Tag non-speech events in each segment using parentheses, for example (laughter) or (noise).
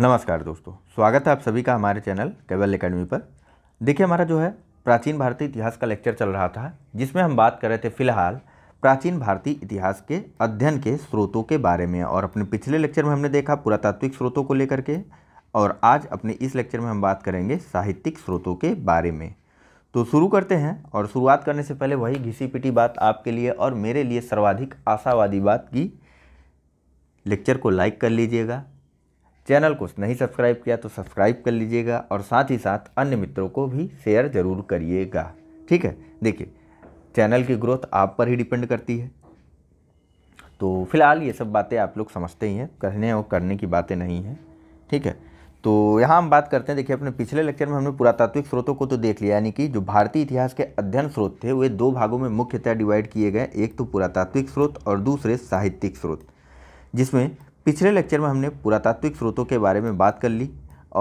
नमस्कार दोस्तों स्वागत है आप सभी का हमारे चैनल केवल एकेडमी पर देखिए हमारा जो है प्राचीन भारतीय इतिहास का लेक्चर चल रहा था जिसमें हम बात कर रहे थे फिलहाल प्राचीन भारतीय इतिहास के अध्ययन के स्रोतों के बारे में और अपने पिछले लेक्चर में हमने देखा पुरातात्विक स्रोतों को लेकर के और आज अपने इस लेक्चर में हम बात करेंगे साहित्यिक स्रोतों के बारे में तो शुरू करते हैं और शुरुआत करने से पहले वही घिसी पिटी बात आपके लिए और मेरे लिए सर्वाधिक आशावादी बात की लेक्चर को लाइक कर लीजिएगा चैनल को नहीं सब्सक्राइब किया तो सब्सक्राइब कर लीजिएगा और साथ ही साथ अन्य मित्रों को भी शेयर ज़रूर करिएगा ठीक है देखिए चैनल की ग्रोथ आप पर ही डिपेंड करती है तो फिलहाल ये सब बातें आप लोग समझते ही हैं कहने और करने की बातें नहीं हैं ठीक है तो यहाँ हम बात करते हैं देखिए अपने पिछले लेक्चर में हमने पुरातात्विक स्रोतों को तो देख लिया यानी कि जो भारतीय इतिहास के अध्ययन स्रोत थे वे दो भागों में मुख्यतः डिवाइड किए गए एक तो पुरातात्विक स्रोत और दूसरे साहित्यिक स्रोत जिसमें पिछले लेक्चर में हमने पुरातात्विक स्रोतों के बारे में बात कर ली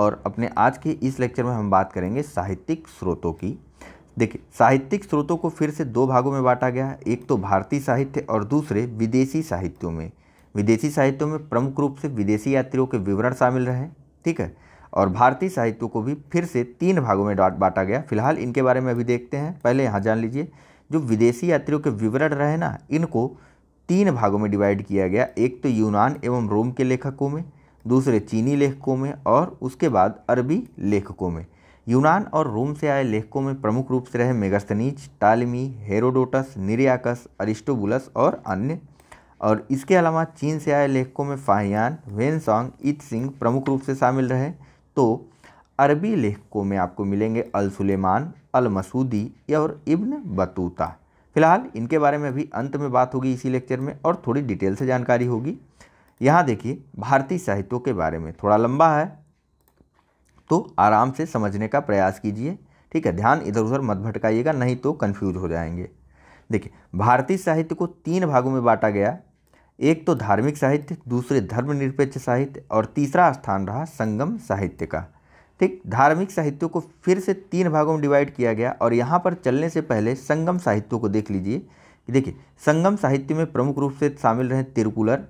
और अपने आज के इस लेक्चर में हम बात करेंगे साहित्यिक स्रोतों की देखिए साहित्यिक स्रोतों को फिर से दो भागों में बांटा गया एक तो भारतीय साहित्य और दूसरे विदेशी साहित्यों में विदेशी साहित्यों में प्रमुख रूप से विदेशी यात्रियों के विवरण शामिल रहे ठीक है और भारतीय साहित्यों को भी फिर से तीन भागों में बांटा गया फिलहाल इनके बारे में अभी देखते हैं पहले यहाँ जान लीजिए जो विदेशी यात्रियों के विवरण रहे ना इनको तीन भागों में डिवाइड किया गया एक तो यूनान एवं रोम के लेखकों में दूसरे चीनी लेखकों में और उसके बाद अरबी लेखकों में यूनान और रोम से आए लेखकों में प्रमुख रूप से रहे मेगास्तनीज टालमी हेरोडोटस निर्याकस अरिस्टोबुलस और अन्य और इसके अलावा चीन से आए लेखकों में फाहियान वेनसोंग इत सिंह प्रमुख रूप से शामिल रहे तो अरबी लेखकों में आपको मिलेंगे अल सुलेमान अल मसूदी और इब्न बतूता फिलहाल इनके बारे में भी अंत में बात होगी इसी लेक्चर में और थोड़ी डिटेल से जानकारी होगी यहाँ देखिए भारतीय साहित्यों के बारे में थोड़ा लंबा है तो आराम से समझने का प्रयास कीजिए ठीक है ध्यान इधर उधर मत भटकाइएगा नहीं तो कन्फ्यूज हो जाएंगे देखिए भारतीय साहित्य को तीन भागों में बांटा गया एक तो धार्मिक साहित्य दूसरे धर्मनिरपेक्ष साहित्य और तीसरा स्थान रहा संगम साहित्य का ठीक धार्मिक साहित्यों को फिर से तीन भागों में डिवाइड किया गया और यहाँ पर चलने से पहले संगम साहित्यों को देख लीजिए देखिए संगम साहित्य में प्रमुख रूप से शामिल रहे तिरुकुलर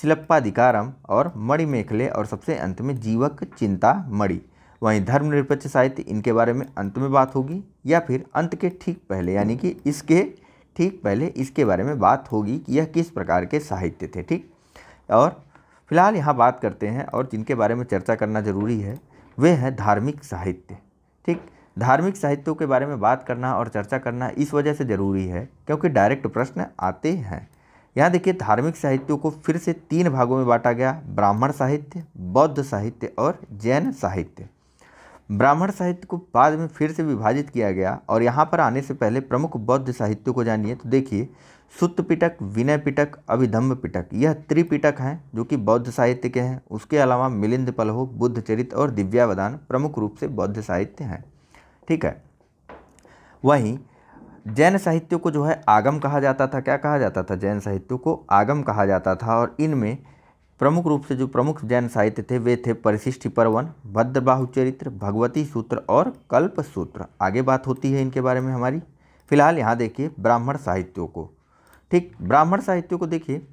शिलप्पाधिकारम और मणिमेखले और सबसे अंत में जीवक चिंता मणि वहीं धर्मनिरपेक्ष साहित्य इनके बारे में अंत में बात होगी या फिर अंत के ठीक पहले यानी कि इसके ठीक पहले इसके बारे में बात होगी कि यह किस प्रकार के साहित्य थे ठीक और फिलहाल यहाँ बात करते हैं और जिनके बारे में चर्चा करना ज़रूरी है वे हैं धार्मिक साहित्य ठीक धार्मिक साहित्यों के बारे में बात करना और चर्चा करना इस वजह से ज़रूरी है क्योंकि डायरेक्ट प्रश्न आते हैं यहाँ देखिए धार्मिक साहित्यों को फिर से तीन भागों में बांटा गया ब्राह्मण साहित्य बौद्ध साहित्य और जैन साहित्य ब्राह्मण साहित्य को बाद में फिर से विभाजित किया गया और यहाँ पर आने से पहले प्रमुख बौद्ध साहित्यों को जानिए तो देखिए सुत्त पिटक विनय पिटक अभिधम्भ पिटक यह त्रिपिटक हैं जो कि बौद्ध साहित्य के हैं उसके अलावा मिलिंद पलहो चरित और दिव्यावदान प्रमुख रूप से बौद्ध साहित्य हैं ठीक है वहीं जैन साहित्य को जो है आगम कहा जाता था क्या कहा जाता था जैन साहित्य को आगम कहा जाता था और इनमें प्रमुख रूप से जो प्रमुख जैन साहित्य थे वे थे परिशिष्टि परवन भद्रबाहु चरित्र भगवती सूत्र और कल्प सूत्र आगे बात होती है इनके बारे में हमारी फिलहाल यहाँ देखिए ब्राह्मण साहित्यों को ठीक ब्राह्मण साहित्य को देखिए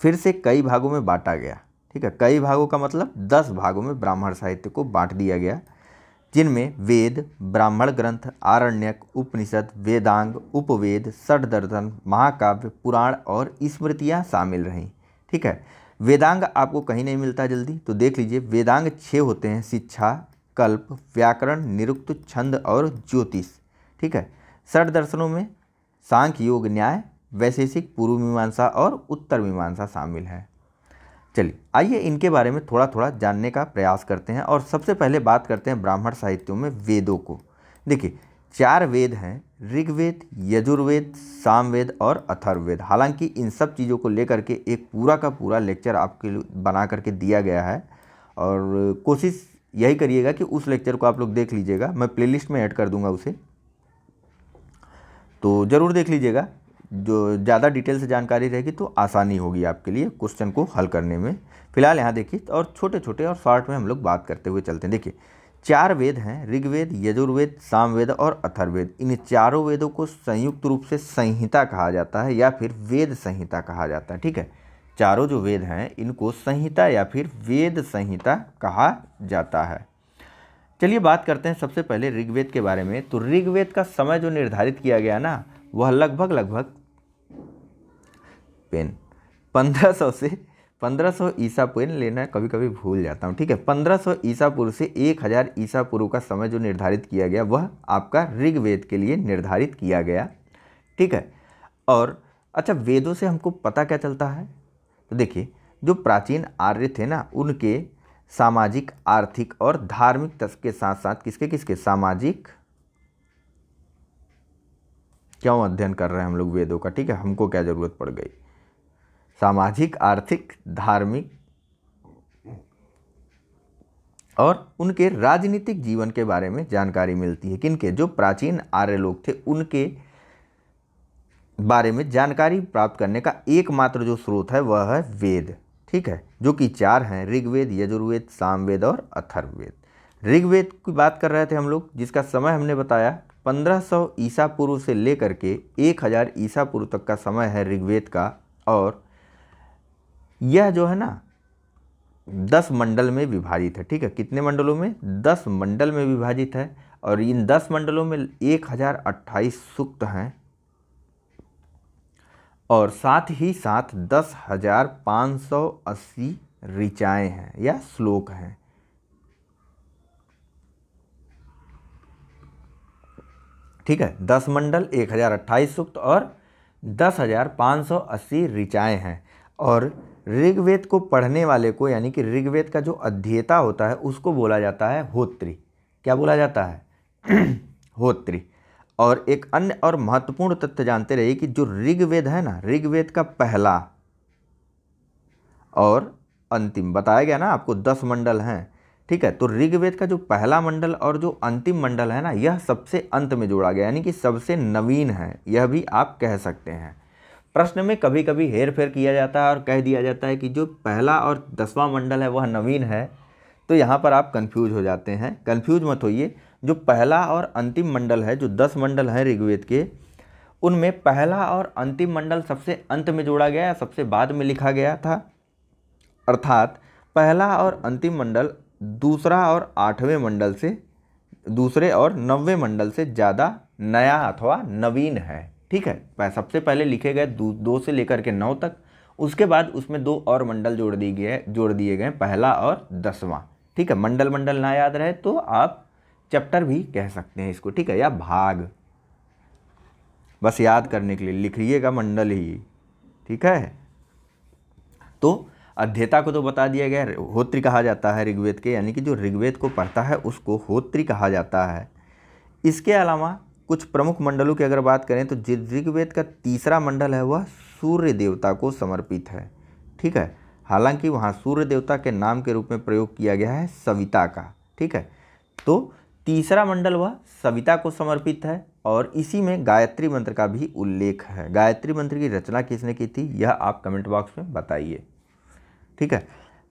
फिर से कई भागों में बांटा गया ठीक है कई भागों का मतलब दस भागों में ब्राह्मण साहित्य को बांट दिया गया जिनमें वेद ब्राह्मण ग्रंथ आरण्यक उपनिषद वेदांग उपवेद षडदर्शन महाकाव्य पुराण और स्मृतियाँ शामिल रहीं ठीक है वेदांग आपको कहीं नहीं मिलता जल्दी तो देख लीजिए वेदांग छः होते हैं शिक्षा कल्प व्याकरण निरुक्त छंद और ज्योतिष ठीक है षठ दर्शनों में सांख्य योग न्याय वैशेषिक पूर्व मीमांसा और उत्तर मीमांसा शामिल है चलिए आइए इनके बारे में थोड़ा थोड़ा जानने का प्रयास करते हैं और सबसे पहले बात करते हैं ब्राह्मण साहित्यों में वेदों को देखिए चार वेद हैं ऋग्वेद यजुर्वेद सामवेद और अथर्ववेद हालांकि इन सब चीज़ों को लेकर के एक पूरा का पूरा लेक्चर आपके लिए बना करके दिया गया है और कोशिश यही करिएगा कि उस लेक्चर को आप लोग देख लीजिएगा मैं प्लेलिस्ट में ऐड कर दूंगा उसे तो ज़रूर देख लीजिएगा जो ज़्यादा डिटेल से जानकारी रहेगी तो आसानी होगी आपके लिए क्वेश्चन को हल करने में फिलहाल यहाँ देखिए और छोटे छोटे और शॉर्ट में हम लोग बात करते हुए चलते हैं देखिए चार वेद हैं ऋग्वेद यजुर्वेद सामवेद और अथर्वेद इन चारों वेदों को संयुक्त रूप से संहिता कहा जाता है या फिर वेद संहिता कहा जाता है ठीक है चारों जो वेद हैं इनको संहिता या फिर वेद संहिता कहा जाता है चलिए बात करते हैं सबसे पहले ऋग्वेद के बारे में तो ऋग्वेद का समय जो निर्धारित किया गया ना वह लगभग लगभग पेन 1500 से 1500 ईसा पूर्व लेना कभी कभी भूल जाता हूँ ठीक है 1500 ईसा पूर्व से 1000 ईसा पूर्व का समय जो निर्धारित किया गया वह आपका ऋग्वेद के लिए निर्धारित किया गया ठीक है और अच्छा वेदों से हमको पता क्या चलता है तो देखिए जो प्राचीन आर्य थे ना उनके सामाजिक आर्थिक और धार्मिक तत्व के साथ साथ किसके किसके सामाजिक क्यों अध्ययन कर रहे हैं हम लोग वेदों का ठीक है हमको क्या ज़रूरत पड़ गई सामाजिक आर्थिक धार्मिक और उनके राजनीतिक जीवन के बारे में जानकारी मिलती है किनके जो प्राचीन आर्य लोग थे उनके बारे में जानकारी प्राप्त करने का एकमात्र जो स्रोत है वह है वेद ठीक है जो कि चार हैं ऋग्वेद यजुर्वेद सामवेद और अथर्ववेद ऋग्वेद की बात कर रहे थे हम लोग जिसका समय हमने बताया 1500 ईसा पूर्व से लेकर के 1000 ईसा पूर्व तक का समय है ऋग्वेद का और यह जो है ना दस मंडल में विभाजित है ठीक है कितने मंडलों में दस मंडल में विभाजित है और इन दस मंडलों में एक हज़ार अट्ठाईस सूक्त हैं और साथ ही साथ दस हज़ार पाँच सौ अस्सी ऋचाएँ हैं या श्लोक हैं ठीक है दस मंडल एक हज़ार अट्ठाईस सूक्त और दस हज़ार पाँच सौ अस्सी ऋचाएँ हैं और ऋग्वेद को पढ़ने वाले को यानी कि ऋग्वेद का जो अध्येता होता है उसको बोला जाता है होत्री क्या बोला जाता है (clears throat) होत्री और एक अन्य और महत्वपूर्ण तथ्य जानते रहिए कि जो ऋग्वेद है ना ऋग्वेद का पहला और अंतिम बताया गया ना आपको दस मंडल हैं ठीक है तो ऋग्वेद का जो पहला मंडल और जो अंतिम मंडल है ना यह सबसे अंत में जोड़ा गया यानी कि सबसे नवीन है यह भी आप कह सकते हैं प्रश्न में कभी कभी हेर फेर किया जाता है और कह दिया जाता है कि जो पहला और दसवां मंडल है वह नवीन है तो यहाँ पर आप कंफ्यूज हो जाते हैं कंफ्यूज मत होइए जो पहला और अंतिम मंडल है जो दस मंडल हैं ऋग्वेद के उनमें पहला और अंतिम मंडल सबसे अंत में जोड़ा गया सबसे बाद में लिखा गया था अर्थात पहला और अंतिम मंडल दूसरा और आठवें मंडल से दूसरे और नवे मंडल से ज़्यादा नया अथवा नवीन है ठीक है सबसे पहले लिखे गए दो से लेकर के नौ तक उसके बाद उसमें दो और मंडल जोड़ दिए गए जोड़ दिए गए पहला और दसवां ठीक है मंडल मंडल ना याद रहे तो आप चैप्टर भी कह सकते हैं इसको ठीक है या भाग बस याद करने के लिए लिखिएगा मंडल ही ठीक है तो अध्येता को तो बता दिया गया होत्री कहा जाता है ऋग्वेद के यानी कि जो ऋग्वेद को पढ़ता है उसको होत्री कहा जाता है इसके अलावा कुछ प्रमुख मंडलों की अगर बात करें तो ऋग्वेद का तीसरा मंडल है वह सूर्य देवता को समर्पित है ठीक है हालांकि वहाँ सूर्य देवता के नाम के रूप में प्रयोग किया गया है सविता का ठीक है तो तीसरा मंडल वह सविता को समर्पित है और इसी में गायत्री मंत्र का भी उल्लेख है गायत्री मंत्र की रचना किसने की थी यह आप कमेंट बॉक्स में बताइए ठीक है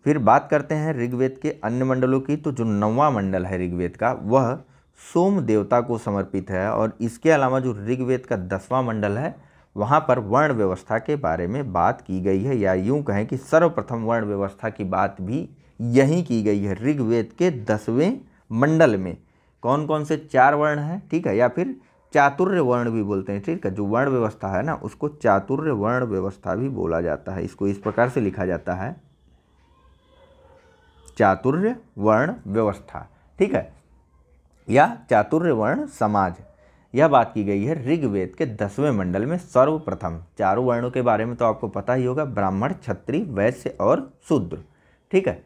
फिर बात करते हैं ऋग्वेद के अन्य मंडलों की तो जो नौवा मंडल है ऋग्वेद का वह सोम देवता को समर्पित है और इसके अलावा जो ऋग्वेद का दसवां मंडल है वहाँ पर वर्ण व्यवस्था के बारे में बात की गई है या यूँ कहें कि सर्वप्रथम वर्ण व्यवस्था की बात भी यहीं की गई है ऋग्वेद के दसवें मंडल में कौन कौन से चार वर्ण हैं ठीक है या फिर चातुर्य वर्ण भी बोलते हैं ठीक है जो वर्ण व्यवस्था है ना उसको चातुर्य वर्ण व्यवस्था भी बोला जाता है इसको इस प्रकार से लिखा जाता है चातुर्य वर्ण व्यवस्था ठीक है या चातुर्य वर्ण समाज यह बात की गई है ऋग्वेद के दसवें मंडल में सर्वप्रथम चारों वर्णों के बारे में तो आपको पता ही होगा ब्राह्मण क्षत्रिय वैश्य और शूद्र ठीक है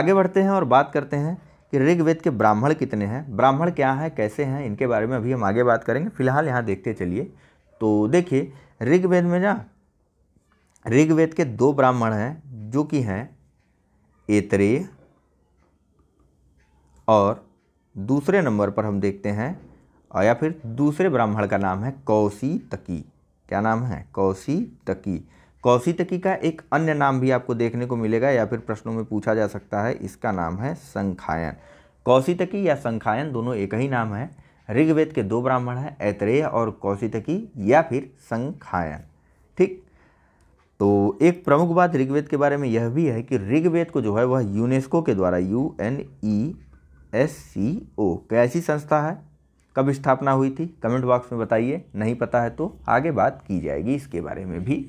आगे बढ़ते हैं और बात करते हैं कि ऋग्वेद के ब्राह्मण कितने हैं ब्राह्मण क्या है कैसे हैं इनके बारे में अभी हम आगे बात करेंगे फिलहाल यहाँ देखते चलिए तो देखिए ऋग्वेद में ना ऋग्वेद के दो ब्राह्मण हैं जो कि हैं एतरेय और दूसरे नंबर पर हम देखते हैं और या फिर दूसरे ब्राह्मण का नाम है कौशी तकी क्या नाम है कौशी तकी कौशितकी का एक अन्य नाम भी आपको देखने को मिलेगा या फिर प्रश्नों में पूछा जा सकता है इसका नाम है संखायन कौशितकी या संखायन दोनों एक ही नाम है ऋग्वेद के दो ब्राह्मण हैं ऐतरेय और कौशितकी या फिर संखायन ठीक तो एक प्रमुख बात ऋग्वेद के बारे में यह भी है कि ऋग्वेद को जो है वह यूनेस्को के द्वारा U N E S C O कैसी संस्था है कब स्थापना हुई थी कमेंट बॉक्स में बताइए नहीं पता है तो आगे बात की जाएगी इसके बारे में भी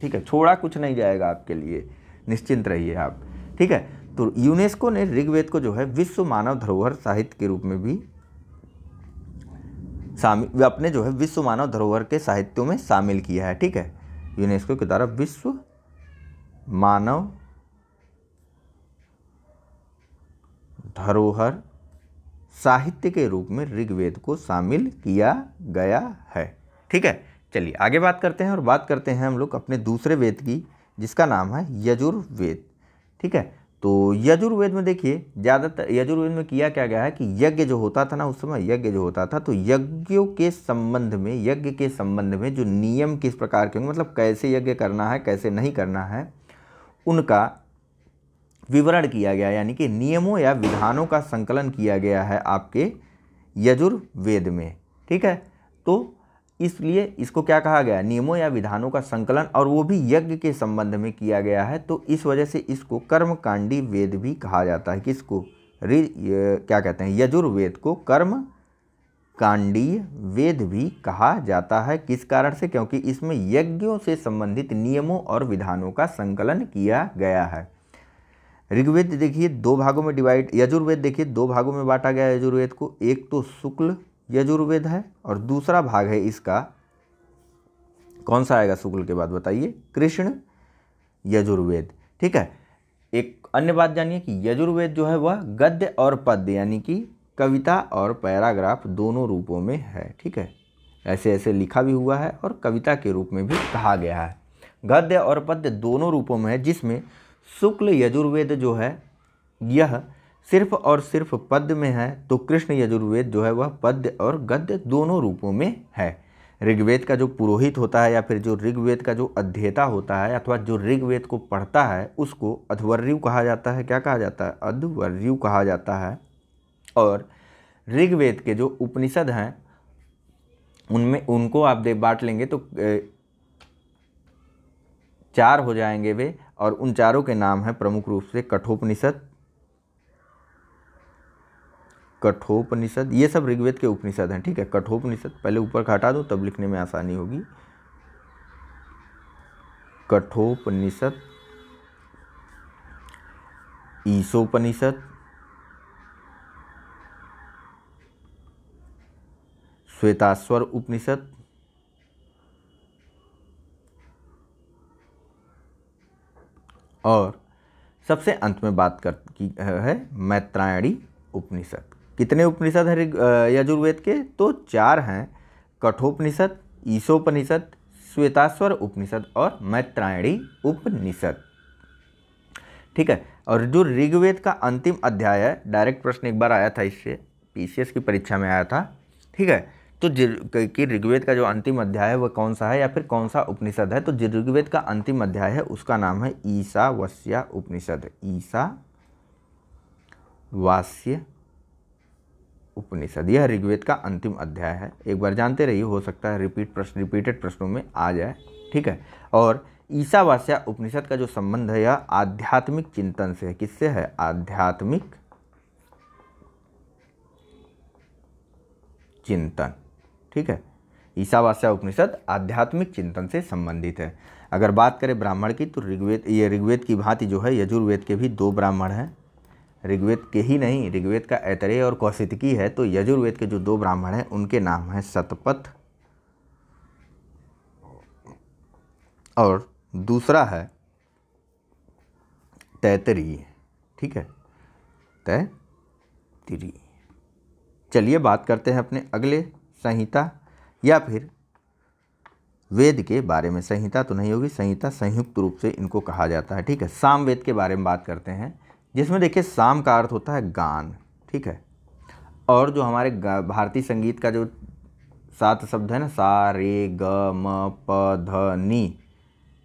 ठीक है छोड़ा कुछ नहीं जाएगा आपके लिए निश्चिंत रहिए आप ठीक है तो यूनेस्को ने ऋग्वेद को जो है विश्व मानव धरोहर साहित्य के रूप में भी शामिल अपने जो है विश्व मानव धरोहर के साहित्यों में शामिल किया है ठीक है यूनेस्को के द्वारा विश्व मानव धरोहर साहित्य के रूप में ऋग्वेद को शामिल किया गया है ठीक है चलिए आगे बात करते हैं और बात करते हैं हम लोग अपने दूसरे वेद की जिसका नाम है यजुर्वेद ठीक है तो यजुर्वेद में देखिए ज़्यादातर यजुर्वेद में किया क्या गया है कि यज्ञ जो होता था ना उस समय यज्ञ जो होता था तो यज्ञों के संबंध में यज्ञ के संबंध में जो नियम किस प्रकार के होंगे मतलब कैसे यज्ञ करना है कैसे नहीं करना है उनका विवरण किया गया यानी कि नियमों या विधानों का संकलन किया गया है आपके यजुर्वेद में ठीक है तो इसलिए इसको क्या कहा गया नियमों या विधानों का संकलन और वो भी यज्ञ के संबंध में किया गया है तो इस वजह से इसको कर्मकांडी वेद भी कहा जाता है किसको क्या कहते हैं यजुर्वेद को कर्म कांडीय वेद भी कहा जाता है किस कारण से क्योंकि इसमें यज्ञों से संबंधित नियमों और विधानों का संकलन किया गया है ऋग्वेद देखिए दो भागों में डिवाइड यजुर्वेद देखिए दो भागों में बांटा गया यजुर्वेद को एक तो शुक्ल यजुर्वेद है और दूसरा भाग है इसका कौन सा आएगा शुक्ल के बाद बताइए कृष्ण यजुर्वेद ठीक है एक अन्य बात जानिए कि यजुर्वेद जो है वह गद्य और पद्य यानी कि कविता और पैराग्राफ दोनों रूपों में है ठीक है ऐसे ऐसे लिखा भी हुआ है और कविता के रूप में भी कहा गया है गद्य और पद्य दोनों रूपों में है जिसमें शुक्ल यजुर्वेद जो है यह सिर्फ और सिर्फ पद्य में है तो कृष्ण यजुर्वेद जो है वह पद्य और गद्य दोनों रूपों में है ऋग्वेद का जो पुरोहित होता है या फिर जो ऋग्वेद का जो अध्येता होता है अथवा जो ऋग्वेद को पढ़ता है उसको अध्वर्यु कहा जाता है क्या कहा जाता है अध्वर्यु कहा जाता है और ऋग्वेद के जो उपनिषद हैं उनमें उनको आप दे बांट लेंगे तो चार हो जाएंगे वे और उन चारों के नाम हैं प्रमुख रूप से कठोपनिषद कठोपनिषद ये सब ऋग्वेद के उपनिषद हैं ठीक है कठोपनिषद पहले ऊपर का हटा दो तब लिखने में आसानी होगी कठोपनिषद ईशोपनिषद श्वेताश्वर उपनिषद और सबसे अंत में बात कर की है मैत्रायणी उपनिषद कितने उपनिषद हैं यजुर्वेद के तो चार हैं कठोपनिषद ईशोपनिषद श्वेताश्वर उपनिषद और मैत्रायणी उपनिषद ठीक है और जो ऋग्वेद का अंतिम अध्याय है डायरेक्ट प्रश्न एक बार आया था इससे पीसीएस की परीक्षा में आया था ठीक है तो कि ऋग्वेद का जो अंतिम अध्याय है वह कौन सा है या फिर कौन सा उपनिषद है तो जो ऋग्वेद का अंतिम अध्याय है उसका नाम है ईसा वस्या उपनिषद ईसा वास्य उपनिषद यह ऋग्वेद का अंतिम अध्याय है एक बार जानते रहिए हो सकता है रिपीट प्रश्न रिपीटेड प्रश्नों में आ जाए ठीक है और ईसावास्या उपनिषद का जो संबंध है यह आध्यात्मिक चिंतन से है किससे है आध्यात्मिक चिंतन ठीक है ईसावास्या उपनिषद आध्यात्मिक चिंतन से संबंधित है अगर बात करें ब्राह्मण की तो ऋग्वेद ये ऋग्वेद की भांति जो है यजुर्वेद के भी दो ब्राह्मण हैं ऋग्वेद के ही नहीं ऋग्वेद का ऐतरेय और कौशितकी है तो यजुर्वेद के जो दो ब्राह्मण हैं उनके नाम हैं सतपथ और दूसरा है तैतरी ठीक है तैतरी चलिए बात करते हैं अपने अगले संहिता या फिर वेद के बारे में संहिता तो नहीं होगी संहिता संयुक्त रूप से इनको कहा जाता है ठीक है सामवेद के बारे में बात करते हैं जिसमें देखिए साम का अर्थ होता है गान ठीक है और जो हमारे भारतीय संगीत का जो सात शब्द है ना सा रे ग म प ध नी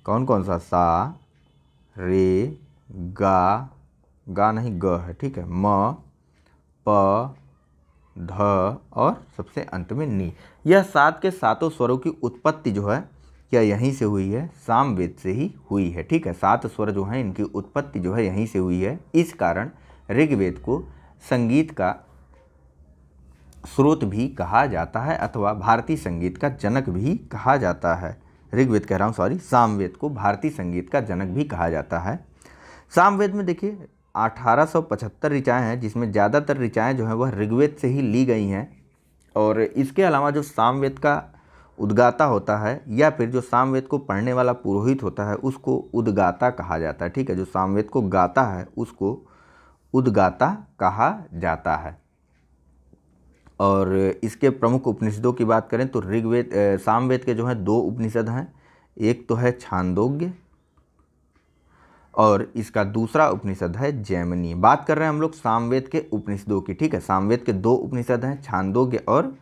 कौन कौन सा सा रे गा गा नहीं ग है ठीक है म प ध और सबसे अंत में नी यह सात के सातों स्वरों की उत्पत्ति जो है क्या यहीं से हुई है सामवेद से ही हुई है ठीक है सात स्वर जो हैं इनकी उत्पत्ति जो है यहीं से हुई है इस कारण ऋग्वेद को संगीत का स्रोत भी कहा जाता है अथवा भारतीय संगीत का जनक भी कहा जाता है ऋग्वेद कह रहा हूँ सॉरी सामवेद को भारतीय संगीत का जनक भी कहा जाता है सामवेद में देखिए 1875 ऋचाएँ हैं जिसमें ज़्यादातर ऋचाएँ जो हैं वह ऋग्वेद से ही ली गई हैं और इसके अलावा जो सामवेद का उद्गाता होता है या फिर जो सामवेद को पढ़ने वाला पुरोहित होता है उसको उद्गाता कहा जाता है ठीक है जो सामवेद को गाता है उसको उद्गाता कहा जाता है और इसके प्रमुख उपनिषदों की बात करें तो ऋग्वेद सामवेद के जो हैं दो उपनिषद हैं एक तो है छांदोग्य और इसका दूसरा उपनिषद है जैमनी बात कर रहे हैं हम लोग सामवेद के उपनिषदों की ठीक है सामवेद के दो उपनिषद हैं छांदोग्य और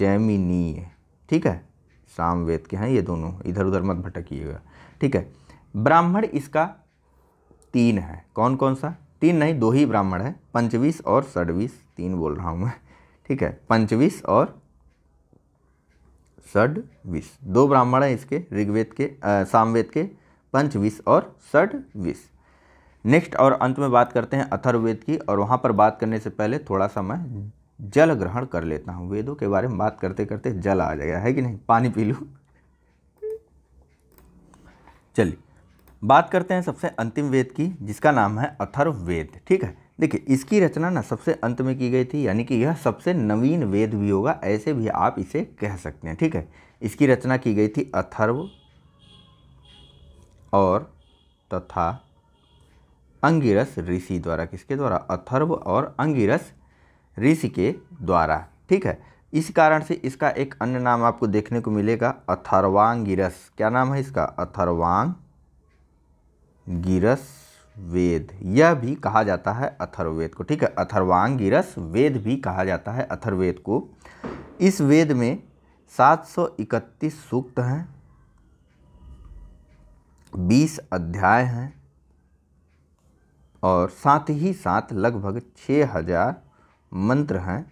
जैमिनीय ठीक है सामवेद के हैं ये दोनों इधर उधर मत भटकिएगा ठीक है ब्राह्मण इसका तीन है कौन कौन सा तीन नहीं दो ही ब्राह्मण है पंचवीस और सडवीस तीन बोल रहा हूँ मैं ठीक है पंचवीस और सडवीस दो ब्राह्मण हैं इसके ऋग्वेद के सामवेद के पंचवीस और सडवीस नेक्स्ट और अंत में बात करते हैं अथर्ववेद की और वहाँ पर बात करने से पहले थोड़ा सा मैं जल ग्रहण कर लेता हूँ वेदों के बारे में बात करते करते जल आ जाएगा है कि नहीं पानी पी लूँ चलिए बात करते हैं सबसे अंतिम वेद की जिसका नाम है अथर्व वेद ठीक है देखिए इसकी रचना ना सबसे अंत में की गई थी यानी कि यह सबसे नवीन वेद भी होगा ऐसे भी आप इसे कह सकते हैं ठीक है इसकी रचना की गई थी अथर्व और तथा अंगिरस ऋषि द्वारा किसके द्वारा अथर्व और अंगिरस ऋषि के द्वारा ठीक है इस कारण से इसका एक अन्य नाम आपको देखने को मिलेगा अथर्वांगिरस क्या नाम है इसका अथर्वांग गिरस वेद यह भी कहा जाता है अथर्ववेद को ठीक है अथर्वांगिरस वेद भी कहा जाता है अथर्ववेद को इस वेद में 731 सूक्त हैं 20 अध्याय हैं और साथ ही साथ लगभग 6000 मंत्र हैं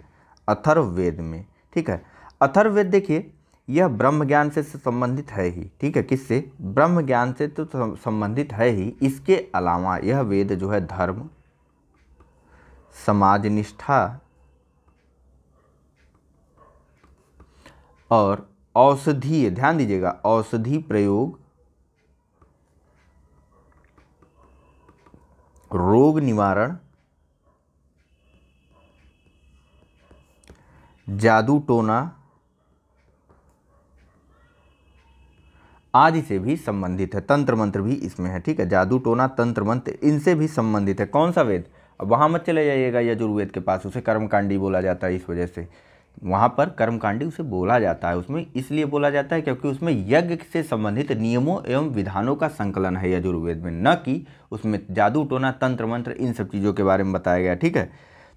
अथर्ववेद में ठीक है अथर्ववेद देखिए यह ब्रह्म ज्ञान से संबंधित है ही ठीक है किससे ब्रह्म ज्ञान से तो संबंधित है ही इसके अलावा यह वेद जो है धर्म समाज निष्ठा और औषधीय ध्यान दीजिएगा औषधि प्रयोग रोग निवारण जादू टोना आदि से भी संबंधित है तंत्र मंत्र भी इसमें है ठीक है जादू टोना तंत्र मंत्र इनसे भी संबंधित है कौन सा वेद अब वहाँ मत चले जाइएगा यजुर्वेद के पास उसे कर्मकांडी बोला जाता है इस वजह से वहाँ पर कर्मकांडी उसे बोला जाता है उसमें इसलिए बोला जाता है क्योंकि उसमें यज्ञ से संबंधित नियमों एवं विधानों का संकलन है यजुर्वेद में न कि उसमें जादू टोना तंत्र मंत्र इन सब चीज़ों के बारे में बताया गया ठीक है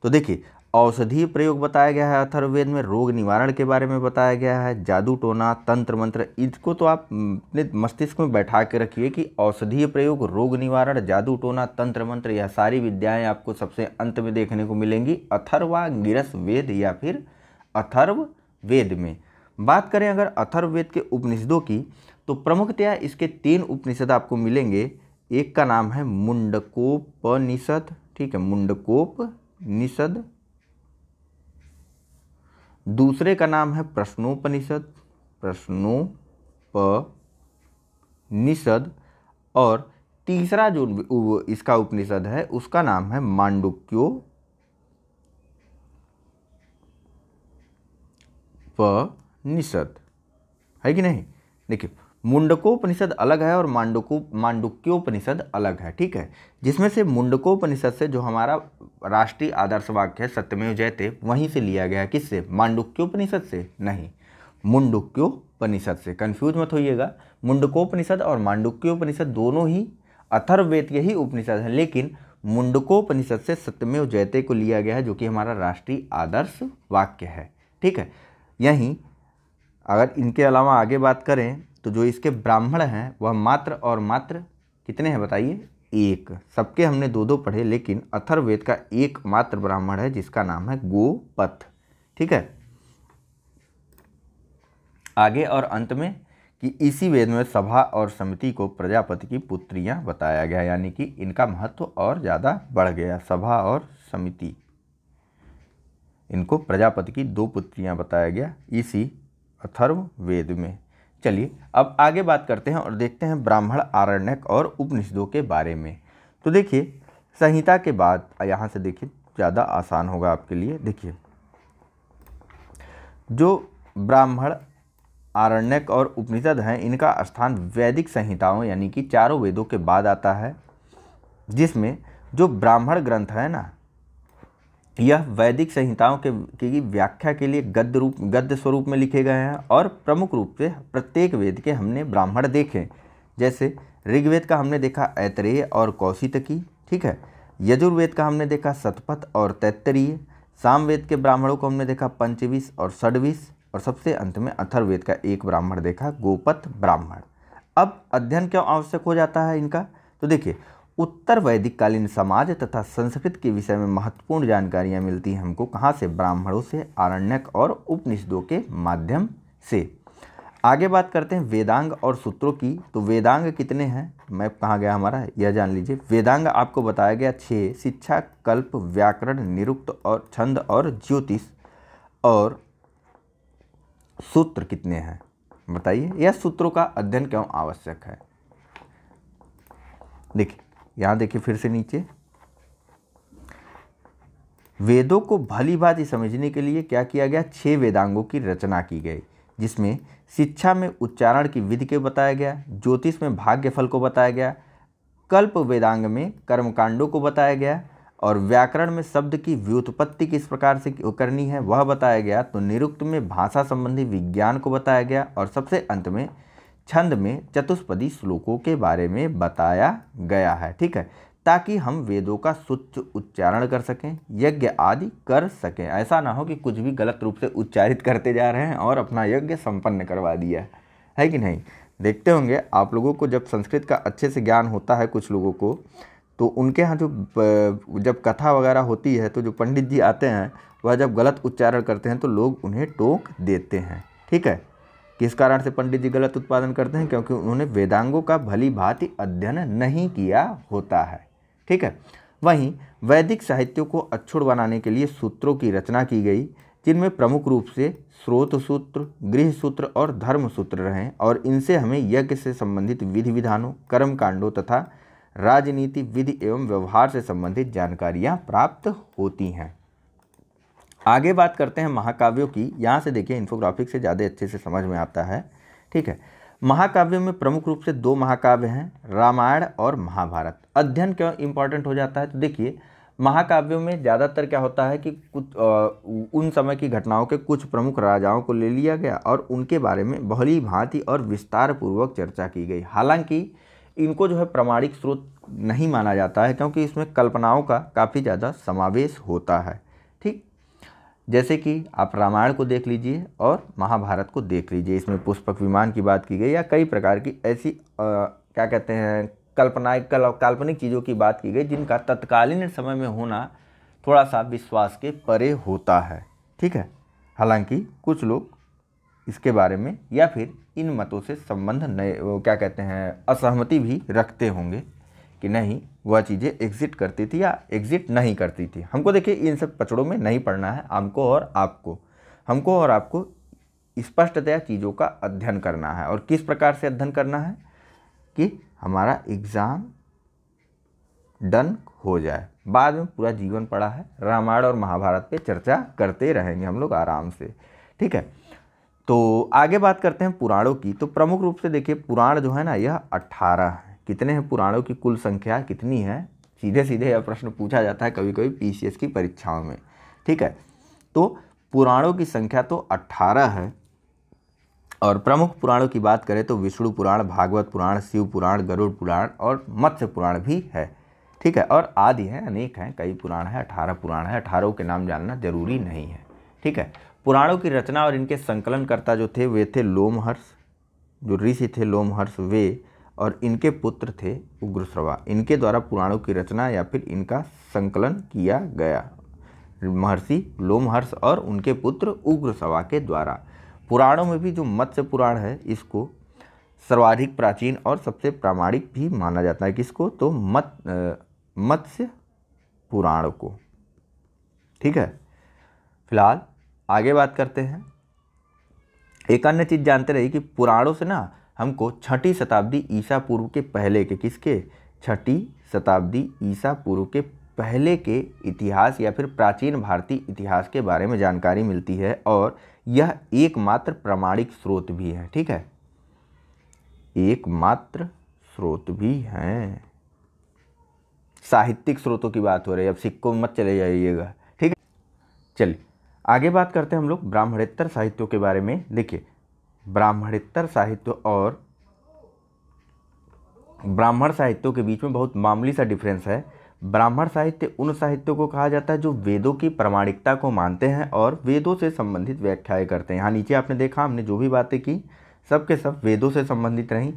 तो देखिए औषधीय प्रयोग बताया गया है अथर्ववेद में रोग निवारण के बारे में बताया गया है जादू टोना तंत्र मंत्र इसको तो आप अपने मस्तिष्क में बैठा के रखिए कि औषधीय प्रयोग रोग निवारण जादू टोना तंत्र मंत्र यह सारी विद्याएं आपको सबसे अंत में देखने को मिलेंगी अथर्वा गिरस वेद या फिर अथर्व वेद में बात करें अगर अथर्ववेद के उपनिषदों की तो प्रमुखतया इसके तीन उपनिषद आपको मिलेंगे एक का नाम है मुंडकोपनिषद ठीक है मुंडकोपनिषद दूसरे का नाम है प्रश्नोपनिषद प्रश्नोपनिषद और तीसरा जो इसका उपनिषद है उसका नाम है मांडुक्यो प निषद है कि नहीं देखिए मुंडकोपनिषद अलग है और मांडुको मांडुक्योपनिषद अलग है ठीक है जिसमें से मुंडकोपनिषद से जो हमारा राष्ट्रीय आदर्श वाक्य है सत्यमेव जयते वहीं से लिया गया है किससे मांडुक्योपनिषद से नहीं मुंडुक्योपनिषद से कन्फ्यूज मत होइएगा मुंडकोपनिषद और मांडुक्योपनिषद दोनों ही अथर्वेद के ही उपनिषद हैं लेकिन मुंडकोपनिषद से सत्यमेव जयते को लिया गया है जो कि हमारा राष्ट्रीय आदर्श वाक्य है ठीक है यहीं अगर इनके अलावा आगे बात करें तो जो इसके ब्राह्मण हैं वह मात्र और मात्र कितने हैं बताइए एक सबके हमने दो दो पढ़े लेकिन अथर्वेद का एक मात्र ब्राह्मण है जिसका नाम है गोपथ ठीक है आगे और अंत में कि इसी वेद में सभा और समिति को प्रजापति की पुत्रियां बताया गया यानी कि इनका महत्व और ज़्यादा बढ़ गया सभा और समिति इनको प्रजापति की दो पुत्रियां बताया गया इसी अथर्व वेद में चलिए अब आगे बात करते हैं और देखते हैं ब्राह्मण आरण्यक और उपनिषदों के बारे में तो देखिए संहिता के बाद यहाँ से देखिए ज़्यादा आसान होगा आपके लिए देखिए जो ब्राह्मण आरण्यक और उपनिषद हैं इनका स्थान वैदिक संहिताओं यानी कि चारों वेदों के बाद आता है जिसमें जो ब्राह्मण ग्रंथ है ना यह वैदिक संहिताओं के की व्याख्या के लिए गद्य रूप गद्य स्वरूप में लिखे गए हैं और प्रमुख रूप से प्रत्येक वेद के हमने ब्राह्मण देखे जैसे ऋग्वेद का हमने देखा ऐतरेय और कौशितकी ठीक है यजुर्वेद का हमने देखा सतपथ और तैत्तरीय सामवेद के ब्राह्मणों को हमने देखा पंचवीस और षडवीस और सबसे अंत में अथर्वेद का एक ब्राह्मण देखा गोपत ब्राह्मण अब अध्ययन क्यों आवश्यक हो जाता है इनका तो देखिए उत्तर वैदिक कालीन समाज तथा संस्कृत के विषय में महत्वपूर्ण जानकारियाँ मिलती हैं हमको कहाँ से ब्राह्मणों से आरण्यक और उपनिषदों के माध्यम से आगे बात करते हैं वेदांग और सूत्रों की तो वेदांग कितने हैं मैप कहाँ गया हमारा यह जान लीजिए वेदांग आपको बताया गया छः शिक्षा कल्प व्याकरण निरुक्त और छंद और ज्योतिष और सूत्र कितने हैं बताइए यह सूत्रों का अध्ययन क्यों आवश्यक है देखिए यहाँ देखिए फिर से नीचे वेदों को भली भांति समझने के लिए क्या किया गया छह वेदांगों की रचना की गई जिसमें शिक्षा में उच्चारण की विधि के बताया गया ज्योतिष में भाग्य फल को बताया गया कल्प वेदांग में कर्मकांडों को बताया गया और व्याकरण में शब्द की व्युत्पत्ति किस प्रकार से करनी है वह बताया गया तो निरुक्त में भाषा संबंधी विज्ञान को बताया गया और सबसे अंत में छंद में चतुष्पदी श्लोकों के बारे में बताया गया है ठीक है ताकि हम वेदों का स्वच्छ उच्चारण कर सकें यज्ञ आदि कर सकें ऐसा ना हो कि कुछ भी गलत रूप से उच्चारित करते जा रहे हैं और अपना यज्ञ संपन्न करवा दिया है कि नहीं देखते होंगे आप लोगों को जब संस्कृत का अच्छे से ज्ञान होता है कुछ लोगों को तो उनके यहाँ जो जब कथा वगैरह होती है तो जो पंडित जी आते हैं वह जब गलत उच्चारण करते हैं तो लोग उन्हें टोक देते हैं ठीक है किस कारण से पंडित जी गलत उत्पादन करते हैं क्योंकि उन्होंने वेदांगों का भली भांति अध्ययन नहीं किया होता है ठीक है वहीं वैदिक साहित्यों को अक्षुण बनाने के लिए सूत्रों की रचना की गई जिनमें प्रमुख रूप से स्रोत सूत्र गृह सूत्र और धर्म सूत्र रहे और इनसे हमें यज्ञ से संबंधित विधि विधानों कर्म कांडों तथा राजनीति विधि एवं व्यवहार से संबंधित जानकारियाँ प्राप्त होती हैं आगे बात करते हैं महाकाव्यों की यहाँ से देखिए इन्फोग्राफिक से ज़्यादा अच्छे से समझ में आता है ठीक है महाकाव्यों में प्रमुख रूप से दो महाकाव्य हैं रामायण और महाभारत अध्ययन क्यों इम्पॉर्टेंट हो जाता है तो देखिए महाकाव्यों में ज़्यादातर क्या होता है कि कुछ आ, उन समय की घटनाओं के कुछ प्रमुख राजाओं को ले लिया गया और उनके बारे में भली भांति और विस्तारपूर्वक चर्चा की गई हालांकि इनको जो है प्रमाणिक स्रोत नहीं माना जाता है क्योंकि इसमें कल्पनाओं का काफ़ी ज़्यादा समावेश होता है जैसे कि आप रामायण को देख लीजिए और महाभारत को देख लीजिए इसमें पुष्पक विमान की बात की गई या कई प्रकार की ऐसी आ, क्या कहते हैं कल्पनाएँ कल, काल्पनिक चीज़ों की बात की गई जिनका तत्कालीन समय में होना थोड़ा सा विश्वास के परे होता है ठीक है हालांकि कुछ लोग इसके बारे में या फिर इन मतों से संबंध नए क्या कहते हैं असहमति भी रखते होंगे कि नहीं वह चीज़ें एग्ज़िट करती थी या एग्ज़िट नहीं करती थी हमको देखिए इन सब पचड़ों में नहीं पढ़ना है हमको और आपको हमको और आपको स्पष्टतया चीज़ों का अध्ययन करना है और किस प्रकार से अध्ययन करना है कि हमारा एग्ज़ाम डन हो जाए बाद में पूरा जीवन पड़ा है रामायण और महाभारत पे चर्चा करते रहेंगे हम लोग आराम से ठीक है तो आगे बात करते हैं पुराणों की तो प्रमुख रूप से देखिए पुराण जो है ना यह अट्ठारह है कितने हैं पुराणों की कुल संख्या कितनी है सीधे सीधे यह प्रश्न पूछा जाता है कभी कभी पी की परीक्षाओं में ठीक है तो पुराणों की संख्या तो 18 है और प्रमुख पुराणों की बात करें तो विष्णु पुराण भागवत पुराण शिव पुराण गरुड़ पुराण और मत्स्य पुराण भी है ठीक है और आदि हैं अनेक हैं कई पुराण हैं अठारह पुराण हैं अठारह के नाम जानना जरूरी नहीं है ठीक है पुराणों की रचना और इनके संकलनकर्ता जो थे वे थे लोमहर्ष जो ऋषि थे लोमहर्ष वे और इनके पुत्र थे उग्रश्रवा इनके द्वारा पुराणों की रचना या फिर इनका संकलन किया गया महर्षि लोमहर्ष और उनके पुत्र उग्रसवा के द्वारा पुराणों में भी जो मत्स्य पुराण है इसको सर्वाधिक प्राचीन और सबसे प्रामाणिक भी माना जाता है किसको तो मत मत्स्य पुराण को ठीक है फिलहाल आगे बात करते हैं एक अन्य चीज़ जानते रहिए कि पुराणों से ना हमको छठी शताब्दी ईसा पूर्व के पहले के किसके छठी शताब्दी ईसा पूर्व के पहले के इतिहास या फिर प्राचीन भारतीय इतिहास के बारे में जानकारी मिलती है और यह एकमात्र प्रामाणिक स्रोत भी है ठीक है एकमात्र स्रोत भी हैं साहित्यिक स्रोतों की बात हो रही है अब सिक्कों मत चले जाइएगा ठीक है चलिए आगे बात करते हैं हम लोग ब्राह्मणेत्तर साहित्यों के बारे में देखिए ब्राह्मणितर साहित्य और ब्राह्मण साहित्यों के बीच में बहुत मामूली सा डिफरेंस है ब्राह्मण साहित्य उन साहित्यों को कहा जाता है जो वेदों की प्रामाणिकता को मानते हैं और वेदों से संबंधित व्याख्याएं करते हैं यहाँ नीचे आपने देखा हमने जो भी बातें की सब के सब वेदों से संबंधित रहीं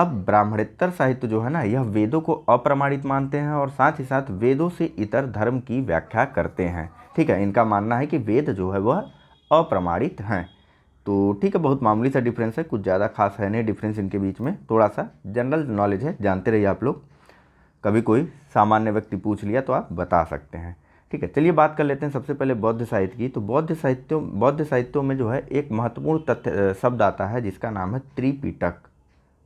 अब ब्राह्मणेतर साहित्य जो है ना यह वेदों को अप्रमाणित मानते हैं और साथ ही साथ वेदों से इतर धर्म की व्याख्या करते हैं ठीक है इनका मानना है कि वेद जो है वह अप्रमाणित हैं तो ठीक है बहुत मामूली सा डिफरेंस है कुछ ज़्यादा खास है नहीं डिफरेंस इनके बीच में थोड़ा सा जनरल नॉलेज है जानते रहिए आप लोग कभी कोई सामान्य व्यक्ति पूछ लिया तो आप बता सकते हैं ठीक है चलिए बात कर लेते हैं सबसे पहले बौद्ध साहित्य की तो बौद्ध साहित्यों बौद्ध साहित्यों में जो है एक महत्वपूर्ण तथ्य शब्द आता है जिसका नाम है त्रिपिटक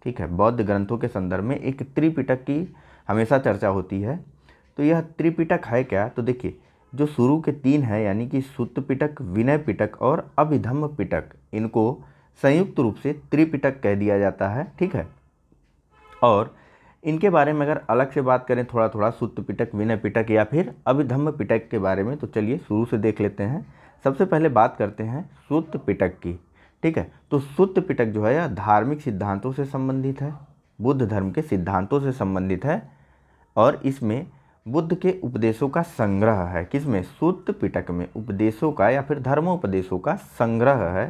ठीक है बौद्ध ग्रंथों के संदर्भ में एक त्रिपिटक की हमेशा चर्चा होती है तो यह त्रिपिटक है क्या तो देखिए जो शुरू के तीन है यानी कि सुत्त पिटक विनय पिटक और अभिधम्म पिटक इनको संयुक्त रूप से त्रिपिटक कह दिया जाता है ठीक है और इनके बारे में अगर अलग से बात करें थोड़ा थोड़ा सुत्तपिटक पिटक विनय पिटक या फिर अभिधम्म पिटक के बारे में तो चलिए शुरू से देख लेते हैं सबसे पहले बात करते हैं सुत्तपिटक पिटक की ठीक है तो सुत्त पिटक जो है यह धार्मिक सिद्धांतों से संबंधित है बुद्ध धर्म के सिद्धांतों से संबंधित है और इसमें बुद्ध के उपदेशों का संग्रह है किसमें सूत्र पिटक में उपदेशों का या फिर धर्मोपदेशों का संग्रह है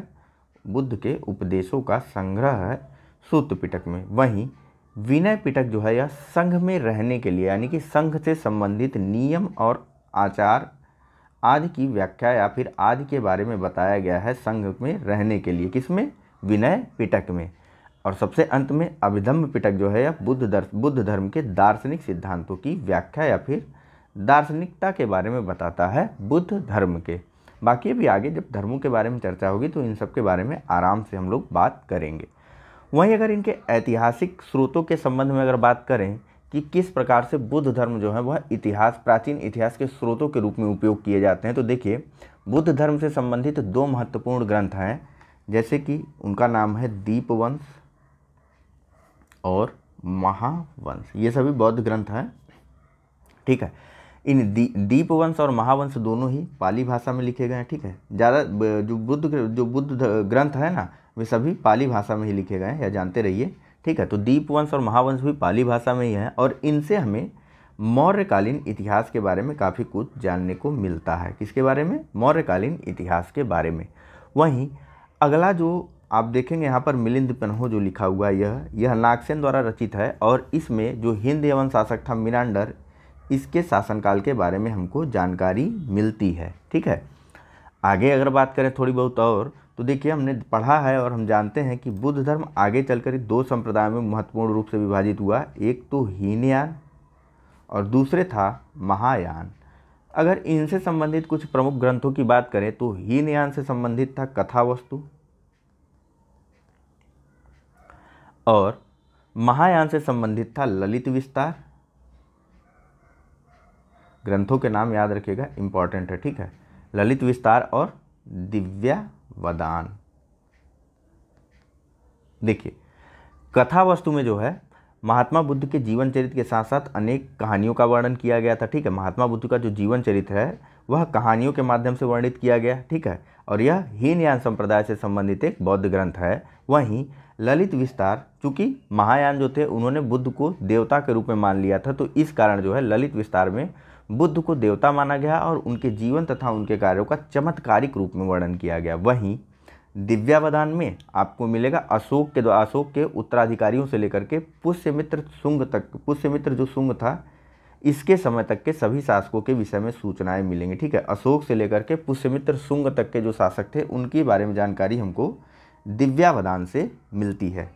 बुद्ध के उपदेशों का संग्रह है सूत्र पिटक में वहीं विनय पिटक जो है यह संघ में रहने के लिए यानी कि संघ से संबंधित नियम और आचार आदि की व्याख्या या फिर आदि के बारे में बताया गया है संघ में रहने के लिए किसमें विनय पिटक में और सबसे अंत में अभिधम्ब पिटक जो है या बुद्ध दर्श बुद्ध धर्म के दार्शनिक सिद्धांतों की व्याख्या या फिर दार्शनिकता के बारे में बताता है बुद्ध धर्म के बाकी भी आगे जब धर्मों के बारे में चर्चा होगी तो इन सब के बारे में आराम से हम लोग बात करेंगे वहीं अगर इनके ऐतिहासिक स्रोतों के संबंध में अगर बात करें कि किस प्रकार से बुद्ध धर्म जो है वह इतिहास प्राचीन इतिहास के स्रोतों के रूप में उपयोग किए जाते हैं तो देखिए बुद्ध धर्म से संबंधित दो महत्वपूर्ण ग्रंथ हैं जैसे कि उनका नाम है दीपवंश और महावंश ये सभी बौद्ध ग्रंथ हैं ठीक है इन दी, दीपवंश और महावंश दोनों ही पाली भाषा में लिखे गए हैं ठीक है ज़्यादा जो बुद्ध जो बुद्ध ग्रंथ है ना वे सभी पाली भाषा में ही लिखे गए हैं या जानते रहिए ठीक है तो दीपवंश और महावंश भी पाली भाषा में ही है और इनसे हमें मौर्यकालीन इतिहास के बारे में काफ़ी कुछ जानने को मिलता है किसके बारे में मौर्यकालीन इतिहास के बारे में वहीं अगला जो आप देखेंगे यहाँ पर मिलिंद पन्हो जो लिखा हुआ है यह यह नागसेन द्वारा रचित है और इसमें जो हिंद एवं शासक था मिरांडर इसके शासनकाल के बारे में हमको जानकारी मिलती है ठीक है आगे अगर बात करें थोड़ी बहुत और तो देखिए हमने पढ़ा है और हम जानते हैं कि बुद्ध धर्म आगे चलकर दो संप्रदाय में महत्वपूर्ण रूप से विभाजित हुआ एक तो हीनयान और दूसरे था महायान अगर इनसे संबंधित कुछ प्रमुख ग्रंथों की बात करें तो हीनयान से संबंधित था कथा वस्तु और महायान से संबंधित था ललित विस्तार ग्रंथों के नाम याद रखिएगा इंपॉर्टेंट है ठीक है ललित विस्तार और दिव्या वदान देखिए कथा वस्तु में जो है महात्मा बुद्ध के जीवन चरित्र के साथ साथ अनेक कहानियों का वर्णन किया गया था ठीक है महात्मा बुद्ध का जो जीवन चरित्र है वह कहानियों के माध्यम से वर्णित किया गया ठीक है और यह हीनयान संप्रदाय से संबंधित एक बौद्ध ग्रंथ है वहीं ललित विस्तार चूंकि महायान जो थे उन्होंने बुद्ध को देवता के रूप में मान लिया था तो इस कारण जो है ललित विस्तार में बुद्ध को देवता माना गया और उनके जीवन तथा उनके कार्यों का चमत्कारिक रूप में वर्णन किया गया वहीं दिव्यावदान में आपको मिलेगा अशोक के द्वारा अशोक के उत्तराधिकारियों से लेकर के पुष्यमित्र शुंग तक पुष्यमित्र जो शुंग था इसके समय तक के सभी शासकों के विषय में सूचनाएं मिलेंगी ठीक है अशोक से लेकर के पुष्यमित्र शुंग तक के जो शासक थे उनके बारे में जानकारी हमको दिव्यावदान से मिलती है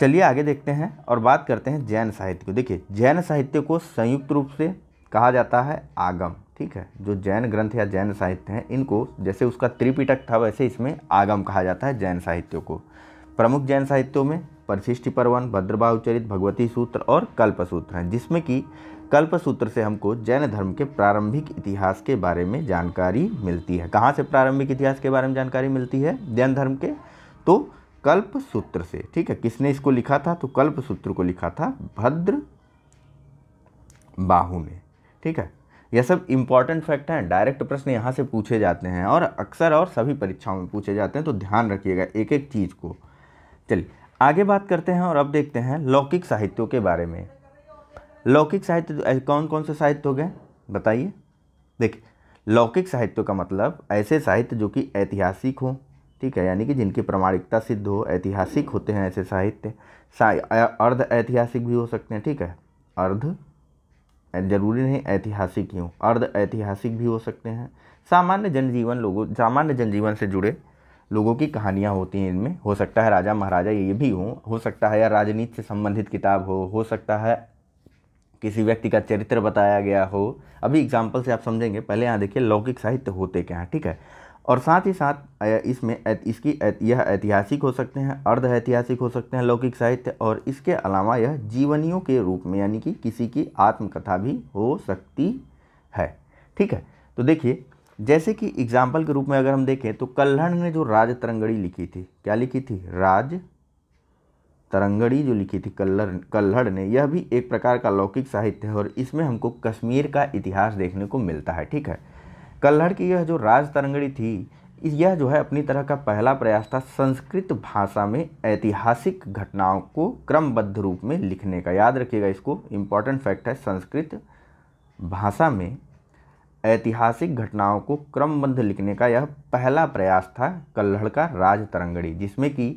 चलिए आगे देखते हैं और बात करते हैं जैन साहित्य को देखिए जैन साहित्य को संयुक्त रूप से कहा जाता है आगम ठीक है जो जैन ग्रंथ या जैन साहित्य हैं इनको जैसे उसका त्रिपिटक था वैसे इसमें आगम कहा जाता है जैन साहित्य को प्रमुख जैन साहित्यों में परशिष्टि पर्वन भद्रभावचरित भगवती सूत्र और कल्पसूत्र हैं जिसमें कि कल्पसूत्र से हमको जैन धर्म के प्रारंभिक इतिहास के बारे में जानकारी मिलती है कहाँ से प्रारंभिक इतिहास के बारे में जानकारी मिलती है जैन धर्म के तो कल्प सूत्र से ठीक है किसने इसको लिखा था तो कल्प सूत्र को लिखा था भद्र बाहु ने ठीक है यह सब इम्पॉर्टेंट फैक्ट हैं डायरेक्ट प्रश्न यहाँ से पूछे जाते हैं और अक्सर और सभी परीक्षाओं में पूछे जाते हैं तो ध्यान रखिएगा एक एक चीज़ को चलिए आगे बात करते हैं और अब देखते हैं लौकिक साहित्यों के बारे में लौकिक साहित्य तो, कौन कौन से साहित्य हो गए बताइए देखिए लौकिक साहित्य का मतलब ऐसे साहित्य जो कि ऐतिहासिक हो ठीक है यानी कि जिनकी प्रामाणिकता सिद्ध हो ऐतिहासिक होते हैं ऐसे साहित्य अर्ध ऐतिहासिक भी हो सकते हैं ठीक है अर्ध जरूरी नहीं ऐतिहासिक ही हो अर्ध ऐतिहासिक भी हो सकते हैं सामान्य जनजीवन लोगों सामान्य जनजीवन से जुड़े लोगों की कहानियाँ होती हैं इनमें हो सकता है राजा महाराजा ये भी हों हो सकता है या राजनीति से संबंधित किताब हो हो सकता है किसी व्यक्ति का चरित्र बताया गया हो अभी एग्जाम्पल से आप समझेंगे पहले यहाँ देखिए लौकिक साहित्य होते क्या हैं ठीक है और साथ ही साथ इसमें इसकी यह ऐतिहासिक हो सकते हैं अर्ध ऐतिहासिक हो सकते हैं लौकिक साहित्य और इसके अलावा यह जीवनियों के रूप में यानी कि किसी की आत्मकथा भी हो सकती है ठीक है तो देखिए जैसे कि एग्जाम्पल के रूप में अगर हम देखें तो कल्हण ने जो राज तरंगड़ी लिखी थी क्या लिखी थी राज तरंगड़ी जो लिखी थी कल्लर कल्हड़ ने यह भी एक प्रकार का लौकिक साहित्य है और इसमें हमको कश्मीर का इतिहास देखने को मिलता है ठीक है कल्हड़ की यह जो राज तरंगड़ी थी यह जो है अपनी तरह का पहला प्रयास था संस्कृत भाषा में ऐतिहासिक घटनाओं को क्रमबद्ध रूप में लिखने का याद रखिएगा इसको इम्पॉर्टेंट फैक्ट है संस्कृत भाषा में ऐतिहासिक घटनाओं को क्रमबद्ध लिखने का यह पहला प्रयास था कल्हड़ का राज तरंगड़ी जिसमें कि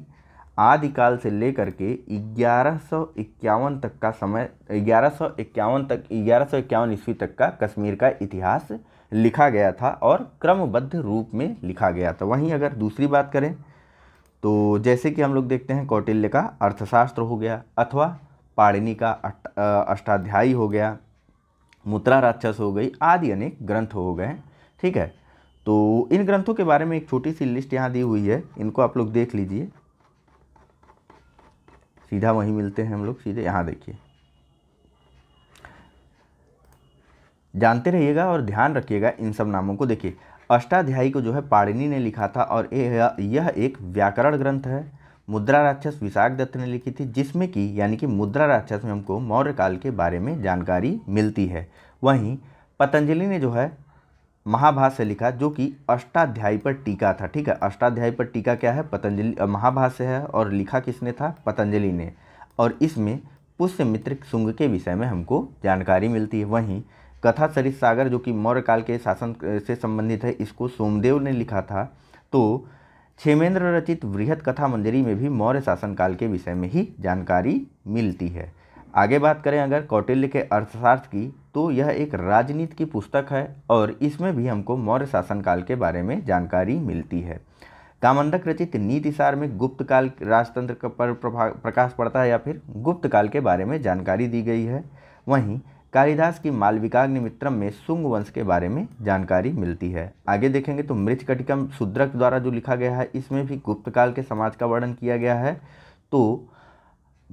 आदिकाल से लेकर के ग्यारह तक का समय ग्यारह तक ग्यारह ईस्वी तक का कश्मीर का इतिहास लिखा गया था और क्रमबद्ध रूप में लिखा गया था वहीं अगर दूसरी बात करें तो जैसे कि हम लोग देखते हैं कौटिल्य का अर्थशास्त्र हो गया अथवा पाड़िनी का अष्टाध्यायी हो गया मुद्रा राक्षस हो गई आदि अनेक ग्रंथ हो गए ठीक है तो इन ग्रंथों के बारे में एक छोटी सी लिस्ट यहाँ दी हुई है इनको आप लोग देख लीजिए सीधा वहीं मिलते हैं हम लोग सीधे यहाँ देखिए जानते रहिएगा और ध्यान रखिएगा इन सब नामों को देखिए अष्टाध्यायी को जो है पाड़िनी ने लिखा था और यह एक व्याकरण ग्रंथ है मुद्रा राक्षस विशाख दत्त ने लिखी थी जिसमें कि यानी कि मुद्रा राक्षस में हमको मौर्य काल के बारे में जानकारी मिलती है वहीं पतंजलि ने जो है महाभाष्य लिखा जो कि अष्टाध्यायी पर टीका था ठीक है अष्टाध्यायी पर टीका क्या है पतंजलि महाभाष्य है और लिखा किसने था पतंजलि ने और इसमें पुष्य मित्र शुंग के विषय में हमको जानकारी मिलती है वहीं कथा सरित सागर जो कि मौर्य काल के शासन से संबंधित है इसको सोमदेव ने लिखा था तो क्षेमेंद्र रचित वृहद कथा मंजरी में भी मौर्य शासनकाल के विषय में ही जानकारी मिलती है आगे बात करें अगर कौटिल्य के अर्थशास्त्र की तो यह एक राजनीति की पुस्तक है और इसमें भी हमको मौर्य शासनकाल के बारे में जानकारी मिलती है कामंदक रचित नीतिसार में गुप्त काल राजतंत्र पर प्रकाश पड़ता है या फिर गुप्त काल के बारे में जानकारी दी गई है वहीं कालिदास की मित्रम में सुंग वंश के बारे में जानकारी मिलती है आगे देखेंगे तो कटिकम शूद्रक द्वारा जो लिखा गया है इसमें भी गुप्तकाल के समाज का वर्णन किया गया है तो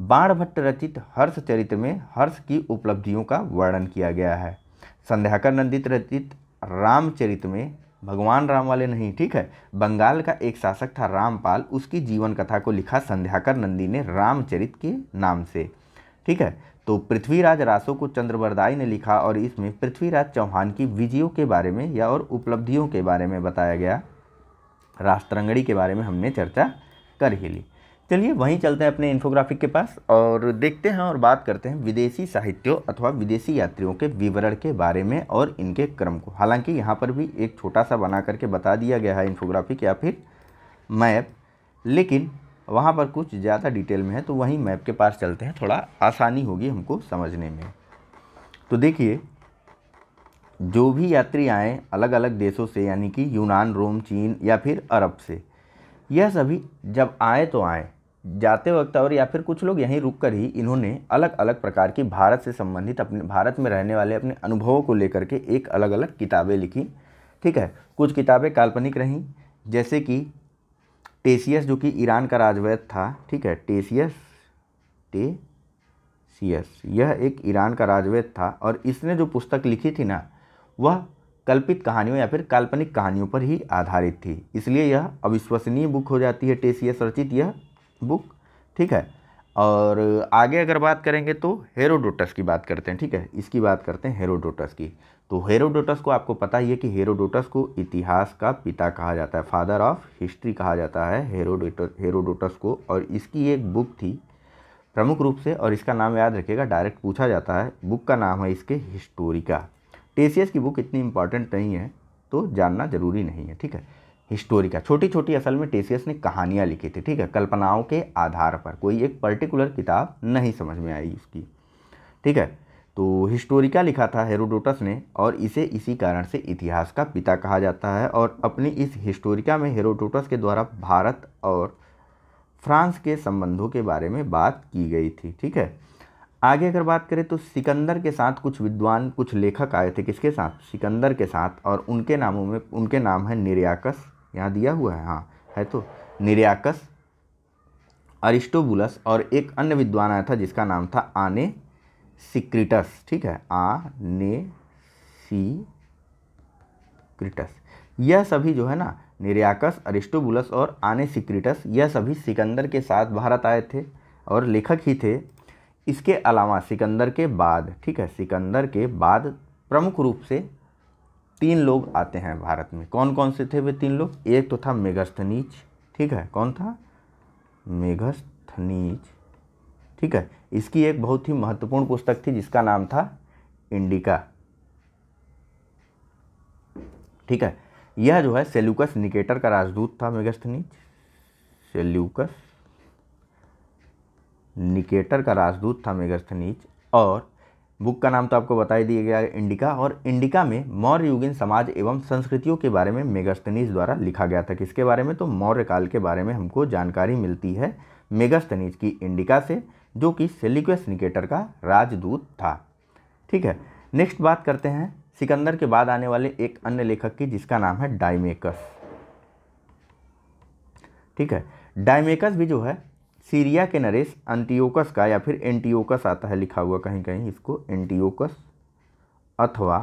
बाणभट्ट रचित हर्ष चरित्र में हर्ष की उपलब्धियों का वर्णन किया गया है संध्याकर नंदित रचित रामचरित में भगवान राम वाले नहीं ठीक है बंगाल का एक शासक था रामपाल उसकी जीवन कथा को लिखा संध्याकर नंदी ने रामचरित के नाम से ठीक है तो पृथ्वीराज रासो को चंद्रवरदाई ने लिखा और इसमें पृथ्वीराज चौहान की विजयों के बारे में या और उपलब्धियों के बारे में बताया गया राष्ट्रंगड़ी के बारे में हमने चर्चा कर ही ली चलिए वहीं चलते हैं अपने इन्फोग्राफिक के पास और देखते हैं और बात करते हैं विदेशी साहित्यों अथवा विदेशी यात्रियों के विवरण के बारे में और इनके क्रम को हालांकि यहाँ पर भी एक छोटा सा बना करके बता दिया गया है इन्फोग्राफिक या फिर मैप लेकिन वहाँ पर कुछ ज़्यादा डिटेल में है तो वहीं मैप के पास चलते हैं थोड़ा आसानी होगी हमको समझने में तो देखिए जो भी यात्री आएँ अलग अलग देशों से यानी कि यूनान रोम चीन या फिर अरब से यह सभी जब आए तो आएँ जाते वक्त और या फिर कुछ लोग यहीं रुक कर ही इन्होंने अलग अलग प्रकार की भारत से संबंधित अपने भारत में रहने वाले अपने अनुभवों को लेकर के एक अलग अलग किताबें लिखी ठीक है कुछ किताबें काल्पनिक रहीं जैसे कि टेसियस जो कि ईरान का राजवैद था ठीक है टेसियस टे सीएस यह एक ईरान का राजवैद था और इसने जो पुस्तक लिखी थी ना वह कल्पित कहानियों या फिर काल्पनिक कहानियों पर ही आधारित थी इसलिए यह अविश्वसनीय बुक हो जाती है टेसियस रचित यह बुक ठीक है और आगे अगर बात करेंगे तो हेरोडोटस की बात करते हैं ठीक है इसकी बात करते हैं हेरोडोटस की तो हेरोडोटस को आपको पता ही है कि हेरोडोटस को इतिहास का पिता कहा जाता है फादर ऑफ हिस्ट्री कहा जाता है हेरोडोटस हेरोडोटस को और इसकी एक बुक थी प्रमुख रूप से और इसका नाम याद रखिएगा डायरेक्ट पूछा जाता है बुक का नाम है इसके हिस्टोरिका टेसियस की बुक इतनी इंपॉर्टेंट नहीं है तो जानना ज़रूरी नहीं है ठीक है हिस्टोरिका छोटी छोटी असल में टेसियस ने कहानियाँ लिखी थी ठीक है कल्पनाओं के आधार पर कोई एक पर्टिकुलर किताब नहीं समझ में आई उसकी ठीक है तो हिस्टोरिका लिखा था हेरोडोटस ने और इसे इसी कारण से इतिहास का पिता कहा जाता है और अपनी इस हिस्टोरिका में हेरोडोटस के द्वारा भारत और फ्रांस के संबंधों के बारे में बात की गई थी ठीक है आगे अगर बात करें तो सिकंदर के साथ कुछ विद्वान कुछ लेखक आए थे किसके साथ सिकंदर के साथ और उनके नामों में उनके नाम हैं निर्याकस यहाँ दिया हुआ है हाँ है तो निर्याकस अरिस्टोबुलस और एक अन्य विद्वान आया था जिसका नाम था आने सिक्रिटस ठीक है आ ने सी क्रिटस यह सभी जो है ना निर्याकस अरिस्टोबुलस और आने सिक्रिटस यह सभी सिकंदर के साथ भारत आए थे और लेखक ही थे इसके अलावा सिकंदर के बाद ठीक है सिकंदर के बाद प्रमुख रूप से तीन लोग आते हैं भारत में कौन कौन से थे वे तीन लोग एक तो था मेघस्थनीज ठीक है कौन था मेघस्थनीज ठीक है इसकी एक बहुत ही महत्वपूर्ण पुस्तक थी जिसका नाम था इंडिका ठीक है यह जो है सेल्यूकस निकेटर का राजदूत था मेघस्थनीज सेल्यूकस निकेटर का राजदूत था मेघस्थनीज और बुक का नाम तो आपको बता ही दिया गया है इंडिका और इंडिका में मौर्य युगिन समाज एवं संस्कृतियों के बारे में मेगास्तनीज द्वारा लिखा गया था किसके बारे में तो मौर्य काल के बारे में हमको जानकारी मिलती है मेगास्तनीज की इंडिका से जो कि सेलिक्वेस निकेटर का राजदूत था ठीक है नेक्स्ट बात करते हैं सिकंदर के बाद आने वाले एक अन्य लेखक की जिसका नाम है डाइमेकस ठीक है डायमेकस भी जो है सीरिया के नरेश एंटीओकस का या फिर एंटीओकस आता है लिखा हुआ कहीं कहीं इसको एंटीओकस अथवा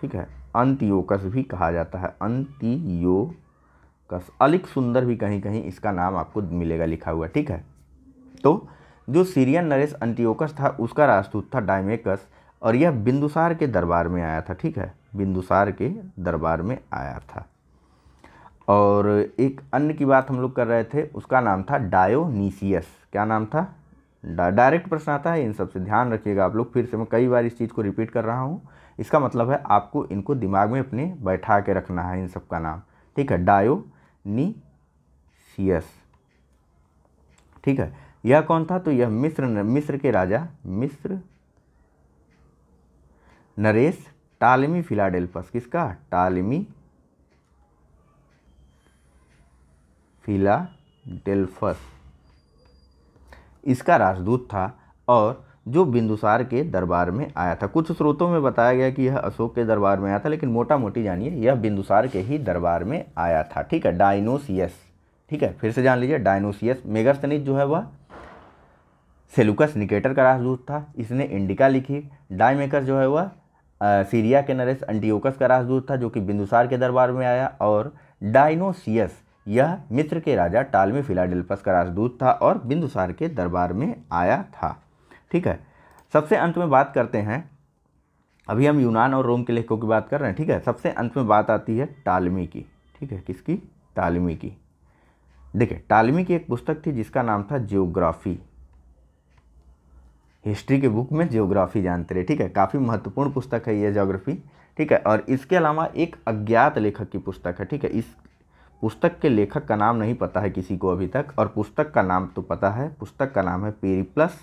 ठीक है अंतियोकस भी कहा जाता है अंतियोकस अलिक सुंदर भी कहीं कहीं इसका नाम आपको मिलेगा लिखा हुआ ठीक है तो जो सीरियन नरेश अंटियोकस था उसका राजदूत था डायमेकस और यह बिंदुसार के दरबार में आया था ठीक है बिंदुसार के दरबार में आया था और एक अन्य की बात हम लोग कर रहे थे उसका नाम था डायोनीसियस क्या नाम था डायरेक्ट प्रश्न आता है इन सब से ध्यान रखिएगा आप लोग फिर से मैं कई बार इस चीज़ को रिपीट कर रहा हूँ इसका मतलब है आपको इनको दिमाग में अपने बैठा के रखना है इन सब का नाम ठीक है डायोनीसियस ठीक है यह कौन था तो यह मिस्र मिस्र के राजा मिस्र नरेश टालमी फिलाडेल्फस किसका टालमी फिलाडेल्फस इसका राजदूत था और जो बिंदुसार के दरबार में आया था कुछ स्रोतों में बताया गया कि यह अशोक के दरबार में आया था लेकिन मोटा मोटी जानिए यह बिंदुसार के ही दरबार में आया था ठीक है डायनोसियस ठीक है फिर से जान लीजिए डायनोसियस मेगस्थनिस जो है वह सेलुकस निकेटर का राजदूत था इसने इंडिका लिखी डायमेकर जो है वह सीरिया के नरेश एंटीओकस का राजदूत था जो कि बिंदुसार के दरबार में आया और डायनोसियस यह मित्र के राजा टालमी फिलाडेल्फस का राजदूत था और बिंदुसार के दरबार में आया था ठीक है सबसे अंत में बात करते हैं अभी हम यूनान और रोम के लेखकों की बात कर रहे हैं ठीक है सबसे अंत में बात आती है टालमी की ठीक है किसकी टालमी की देखिए टालमी की एक पुस्तक थी जिसका नाम था जियोग्राफी हिस्ट्री के बुक में जियोग्राफी जानते रहे ठीक है काफ़ी महत्वपूर्ण पुस्तक है यह जोग्राफी ठीक है और इसके अलावा एक अज्ञात लेखक की पुस्तक है ठीक है इस पुस्तक के लेखक का नाम नहीं पता है किसी को अभी तक और पुस्तक का नाम तो पता है पुस्तक का नाम है plus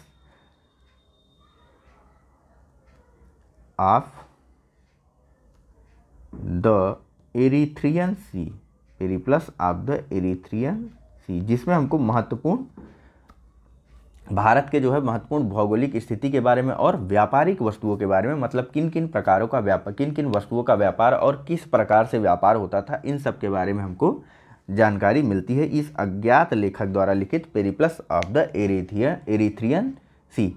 of the Erythraean sea Periplus of the Erythraean sea जिसमें हमको महत्वपूर्ण भारत के जो है महत्वपूर्ण भौगोलिक स्थिति के बारे में और व्यापारिक वस्तुओं के बारे में मतलब किन किन प्रकारों का व्यापार किन किन वस्तुओं का व्यापार और किस प्रकार से व्यापार होता था इन सब के बारे में हमको जानकारी मिलती है इस अज्ञात लेखक द्वारा लिखित Periplus of the Erythraean Erythraean sea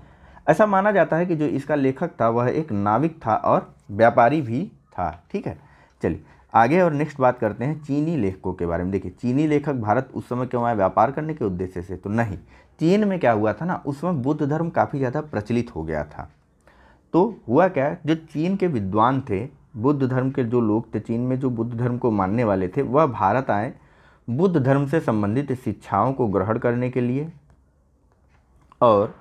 ऐसा माना जाता है कि जो इसका लेखक था वह एक नाविक था और व्यापारी भी था ठीक है चलिए आगे और नेक्स्ट बात करते हैं चीनी लेखकों के बारे में देखिए चीनी लेखक भारत उस समय क्यों आए व्यापार करने के उद्देश्य से तो नहीं चीन में क्या हुआ था ना उसमें बुद्ध धर्म काफ़ी ज़्यादा प्रचलित हो गया था तो हुआ क्या जो चीन के विद्वान थे बुद्ध धर्म के जो लोग थे चीन में जो बुद्ध धर्म को मानने वाले थे वह भारत आए बुद्ध धर्म से संबंधित शिक्षाओं को ग्रहण करने के लिए और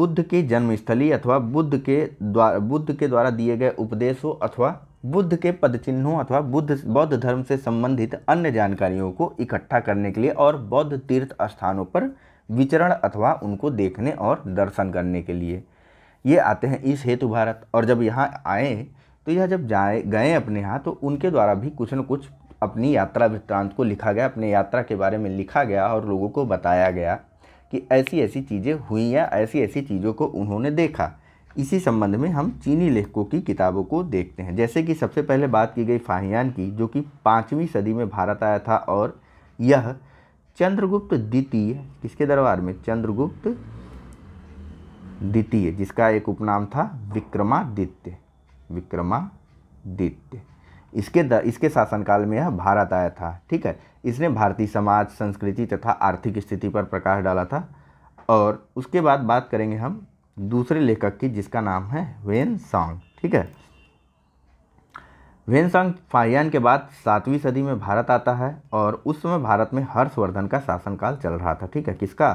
बुद्ध के जन्मस्थली अथवा बुद्ध के द्वारा बुद्ध के द्वारा दिए गए उपदेशों अथवा बुद्ध के पदचिन्हों अथवा बुद्ध बौद्ध धर्म से संबंधित अन्य जानकारियों को इकट्ठा करने के लिए और बौद्ध तीर्थ स्थानों पर विचरण अथवा उनको देखने और दर्शन करने के लिए ये आते हैं इस हेतु भारत और जब यहाँ आए तो यह जब जाए गए अपने यहाँ तो उनके द्वारा भी कुछ न कुछ अपनी यात्रा वृत्तांत को लिखा गया अपने यात्रा के बारे में लिखा गया और लोगों को बताया गया कि ऐसी ऐसी चीज़ें हुई या ऐसी ऐसी चीज़ों को उन्होंने देखा इसी संबंध में हम चीनी लेखकों की किताबों को देखते हैं जैसे कि सबसे पहले बात की गई फाहियान की जो कि पाँचवीं सदी में भारत आया था और यह चंद्रगुप्त द्वितीय किसके दरबार में चंद्रगुप्त द्वितीय जिसका एक उपनाम था विक्रमादित्य विक्रमादित्य इसके द, इसके शासनकाल में यह भारत आया था ठीक है इसने भारतीय समाज संस्कृति तथा आर्थिक स्थिति पर प्रकाश डाला था और उसके बाद बात करेंगे हम दूसरे लेखक की जिसका नाम है वेन सॉन्ग ठीक है वेनसांग फाहियान के बाद सातवीं सदी में भारत आता है और उस समय भारत में हर्षवर्धन का शासनकाल चल रहा था ठीक है किसका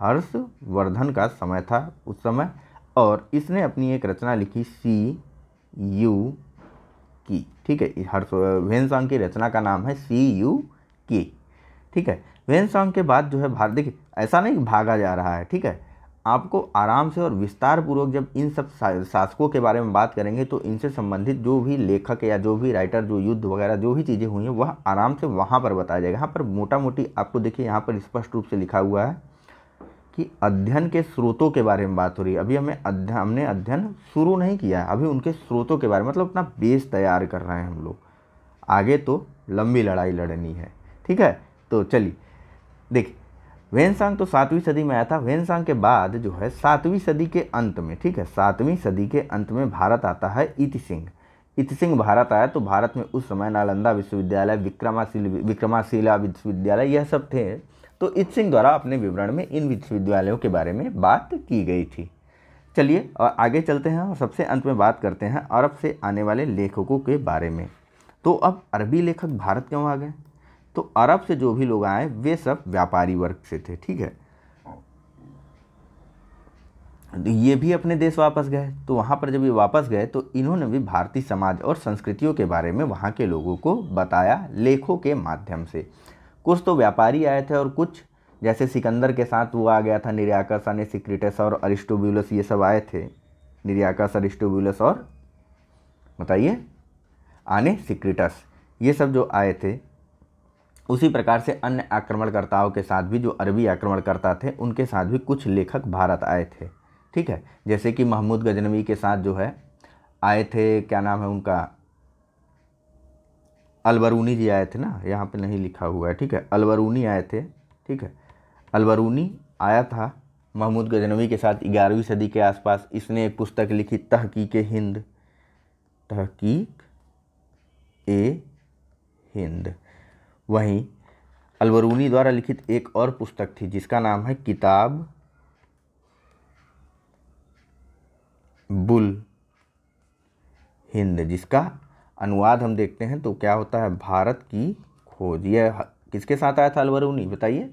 हर्षवर्धन का समय था उस समय और इसने अपनी एक रचना लिखी सी यू की ठीक है हर्ष वेनसांग की रचना का नाम है सी यू की ठीक है वेनसांग के बाद जो है भारत देखिए ऐसा नहीं भागा जा रहा है ठीक है आपको आराम से और विस्तार पूर्वक जब इन सब शासकों के बारे में बात करेंगे तो इनसे संबंधित जो भी लेखक या जो भी राइटर जो युद्ध वगैरह जो भी चीज़ें हुई हैं वह आराम से वहाँ पर बताया जाएगा यहाँ पर मोटा मोटी आपको देखिए यहाँ पर स्पष्ट रूप से लिखा हुआ है कि अध्ययन के स्रोतों के बारे में बात हो रही है अभी हमें अध्ययन हमने अध्ययन शुरू नहीं किया है अभी उनके स्रोतों के बारे में मतलब अपना बेस तैयार कर रहे हैं हम लोग आगे तो लंबी लड़ाई लड़नी है ठीक है तो चलिए देखिए वेनसांग तो सातवीं सदी में आया था वेनसांग के बाद जो है सातवीं सदी के अंत में ठीक है सातवीं सदी के अंत में भारत आता है इति सिंह इति सिंह भारत आया तो भारत में उस समय नालंदा विश्वविद्यालय विक्रमाशील विक्रमाशिला विश्वविद्यालय यह सब थे तो इत सिंह द्वारा अपने विवरण में इन विश्वविद्यालयों के बारे में बात की गई थी चलिए और आगे चलते हैं और सबसे अंत में बात करते हैं अरब से आने वाले लेखकों के बारे में तो अब अरबी लेखक भारत क्यों आ गए तो अरब से जो भी लोग आए वे सब व्यापारी वर्ग से थे ठीक है तो ये भी अपने देश वापस गए तो वहाँ पर जब ये वापस गए तो इन्होंने भी भारतीय समाज और संस्कृतियों के बारे में वहाँ के लोगों को बताया लेखों के माध्यम से कुछ तो व्यापारी आए थे और कुछ जैसे सिकंदर के साथ वो आ गया था निर्याकस ने सिक्रेटस और अरिस्टोब्यूलस ये सब आए थे निर्याकस अरिस्टोब्यूलस और बताइए आने सिक्रिटस ये सब जो आए थे उसी प्रकार से अन्य आक्रमणकर्ताओं के साथ भी जो अरबी आक्रमणकर्ता थे उनके साथ भी कुछ लेखक भारत आए थे ठीक है जैसे कि महमूद गजनवी के साथ जो है आए थे क्या नाम है उनका अलबरूनी जी आए थे ना यहाँ पे नहीं लिखा हुआ है ठीक है अलबरूनी आए थे ठीक है अलबरूनी आया था महमूद गजनवी के साथ ग्यारहवीं सदी के आसपास इसने एक पुस्तक लिखी तहकीक हिंद तहकीक ए हिंद वहीं अलबरूनी द्वारा लिखित एक और पुस्तक थी जिसका नाम है किताब बुल हिंद जिसका अनुवाद हम देखते हैं तो क्या होता है भारत की खोज यह किसके साथ आया था अलबरूनी बताइए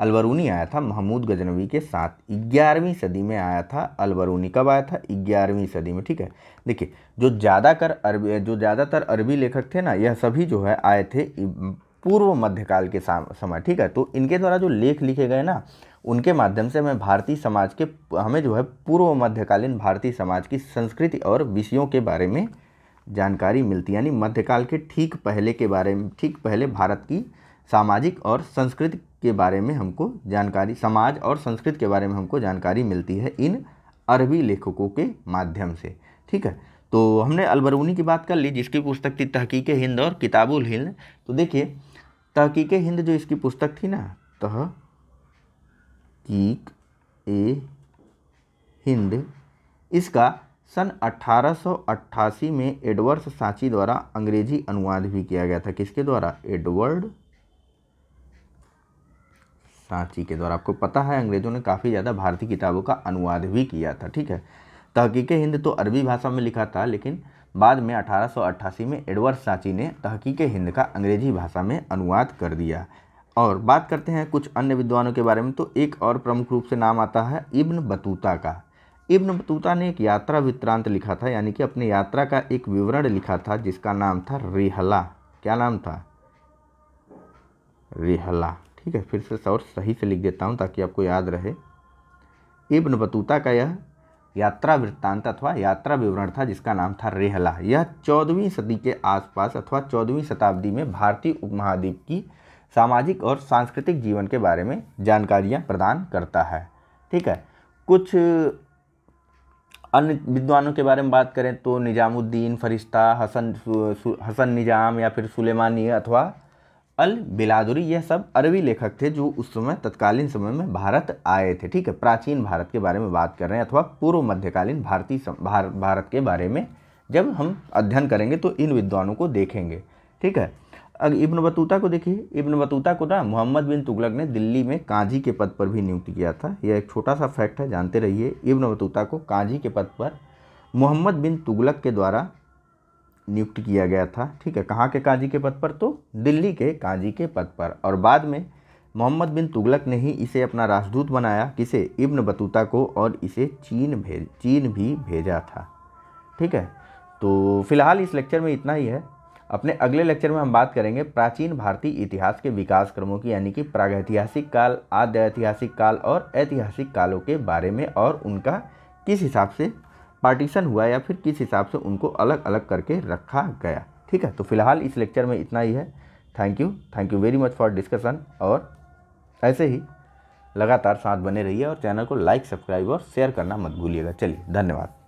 अलबरूनी आया था महमूद गजनवी के साथ ग्यारहवीं सदी में आया था अलबरूनी कब आया था ग्यारहवीं सदी में ठीक है देखिए जो ज़्यादातर अरबी जो ज़्यादातर अरबी लेखक थे ना यह सभी जो है आए थे पूर्व मध्यकाल के समय ठीक है तो इनके द्वारा जो लेख लिखे गए ना उनके माध्यम से हमें भारतीय समाज के हमें जो है पूर्व मध्यकालीन भारतीय समाज की संस्कृति और विषयों के बारे में जानकारी मिलती है यानी मध्यकाल के ठीक पहले के बारे में ठीक पहले भारत की सामाजिक और संस्कृति के बारे में हमको जानकारी समाज और संस्कृति के बारे में हमको जानकारी मिलती है इन अरबी लेखकों के माध्यम से ठीक है तो हमने अलबरूनी की बात कर ली जिसकी पुस्तक थी तहकीक हिंद और किताबुल हिंद तो देखिए तहकीक हिंद जो इसकी पुस्तक थी ना कीक ए हिंद इसका सन 1888 में एडवर्ड सांची द्वारा अंग्रेजी अनुवाद भी किया गया था किसके द्वारा एडवर्ड सांची के द्वारा आपको पता है अंग्रेज़ों ने काफ़ी ज़्यादा भारतीय किताबों का अनुवाद भी किया था ठीक है तहकीक हिंद तो अरबी भाषा में लिखा था लेकिन बाद में 1888 में एडवर्ड सांची ने तहकीक हिंद का अंग्रेजी भाषा में अनुवाद कर दिया और बात करते हैं कुछ अन्य विद्वानों के बारे में तो एक और प्रमुख रूप से नाम आता है इब्न बतूता का इब्न बतूता ने एक यात्रा वित्रांत लिखा था यानी कि अपने यात्रा का एक विवरण लिखा था जिसका नाम था रिहला क्या नाम था रिहला ठीक है फिर से और सही से लिख देता हूँ ताकि आपको याद रहे इब्न बतूता का यह यात्रा वृत्तांत अथवा यात्रा विवरण था जिसका नाम था रेहला यह चौदहवीं सदी के आसपास अथवा चौदहवीं शताब्दी में भारतीय उपमहाद्वीप की सामाजिक और सांस्कृतिक जीवन के बारे में जानकारियाँ प्रदान करता है ठीक है कुछ अन्य विद्वानों के बारे में बात करें तो निज़ामुद्दीन फरिश्ता हसन हसन निज़ाम या फिर सुलेमानी अथवा अल बिलादुरी यह सब अरबी लेखक थे जो उस समय तत्कालीन समय में भारत आए थे ठीक है प्राचीन भारत के बारे में बात कर रहे हैं अथवा पूर्व मध्यकालीन भारतीय भार, भारत के बारे में जब हम अध्ययन करेंगे तो इन विद्वानों को देखेंगे ठीक है अब इब्न बतूता को देखिए इब्न बतूता को ना मोहम्मद बिन तुगलक ने दिल्ली में काजी के पद पर भी नियुक्त किया था यह एक छोटा सा फैक्ट है जानते रहिए इब्न बतूता को काजी के पद पर मोहम्मद बिन तुगलक के द्वारा नियुक्त किया गया था ठीक है कहाँ के काजी के पद पर तो दिल्ली के काजी के पद पर और बाद में मोहम्मद बिन तुगलक ने ही इसे अपना राजदूत बनाया किसे इब्न बतूता को और इसे चीन भेज चीन भी भेजा था ठीक है तो फिलहाल इस लेक्चर में इतना ही है अपने अगले लेक्चर में हम बात करेंगे प्राचीन भारतीय इतिहास के विकास क्रमों की यानी कि प्रागैतिहासिक काल आद्य ऐतिहासिक काल और ऐतिहासिक कालों के बारे में और उनका किस हिसाब से पार्टीशन हुआ या फिर किस हिसाब से उनको अलग अलग करके रखा गया ठीक है तो फिलहाल इस लेक्चर में इतना ही है thank you thank you very much for discussion और ऐसे ही लगातार साथ बने रहिए और चैनल को लाइक सब्सक्राइब और शेयर करना मत भूलिएगा चलिए धन्यवाद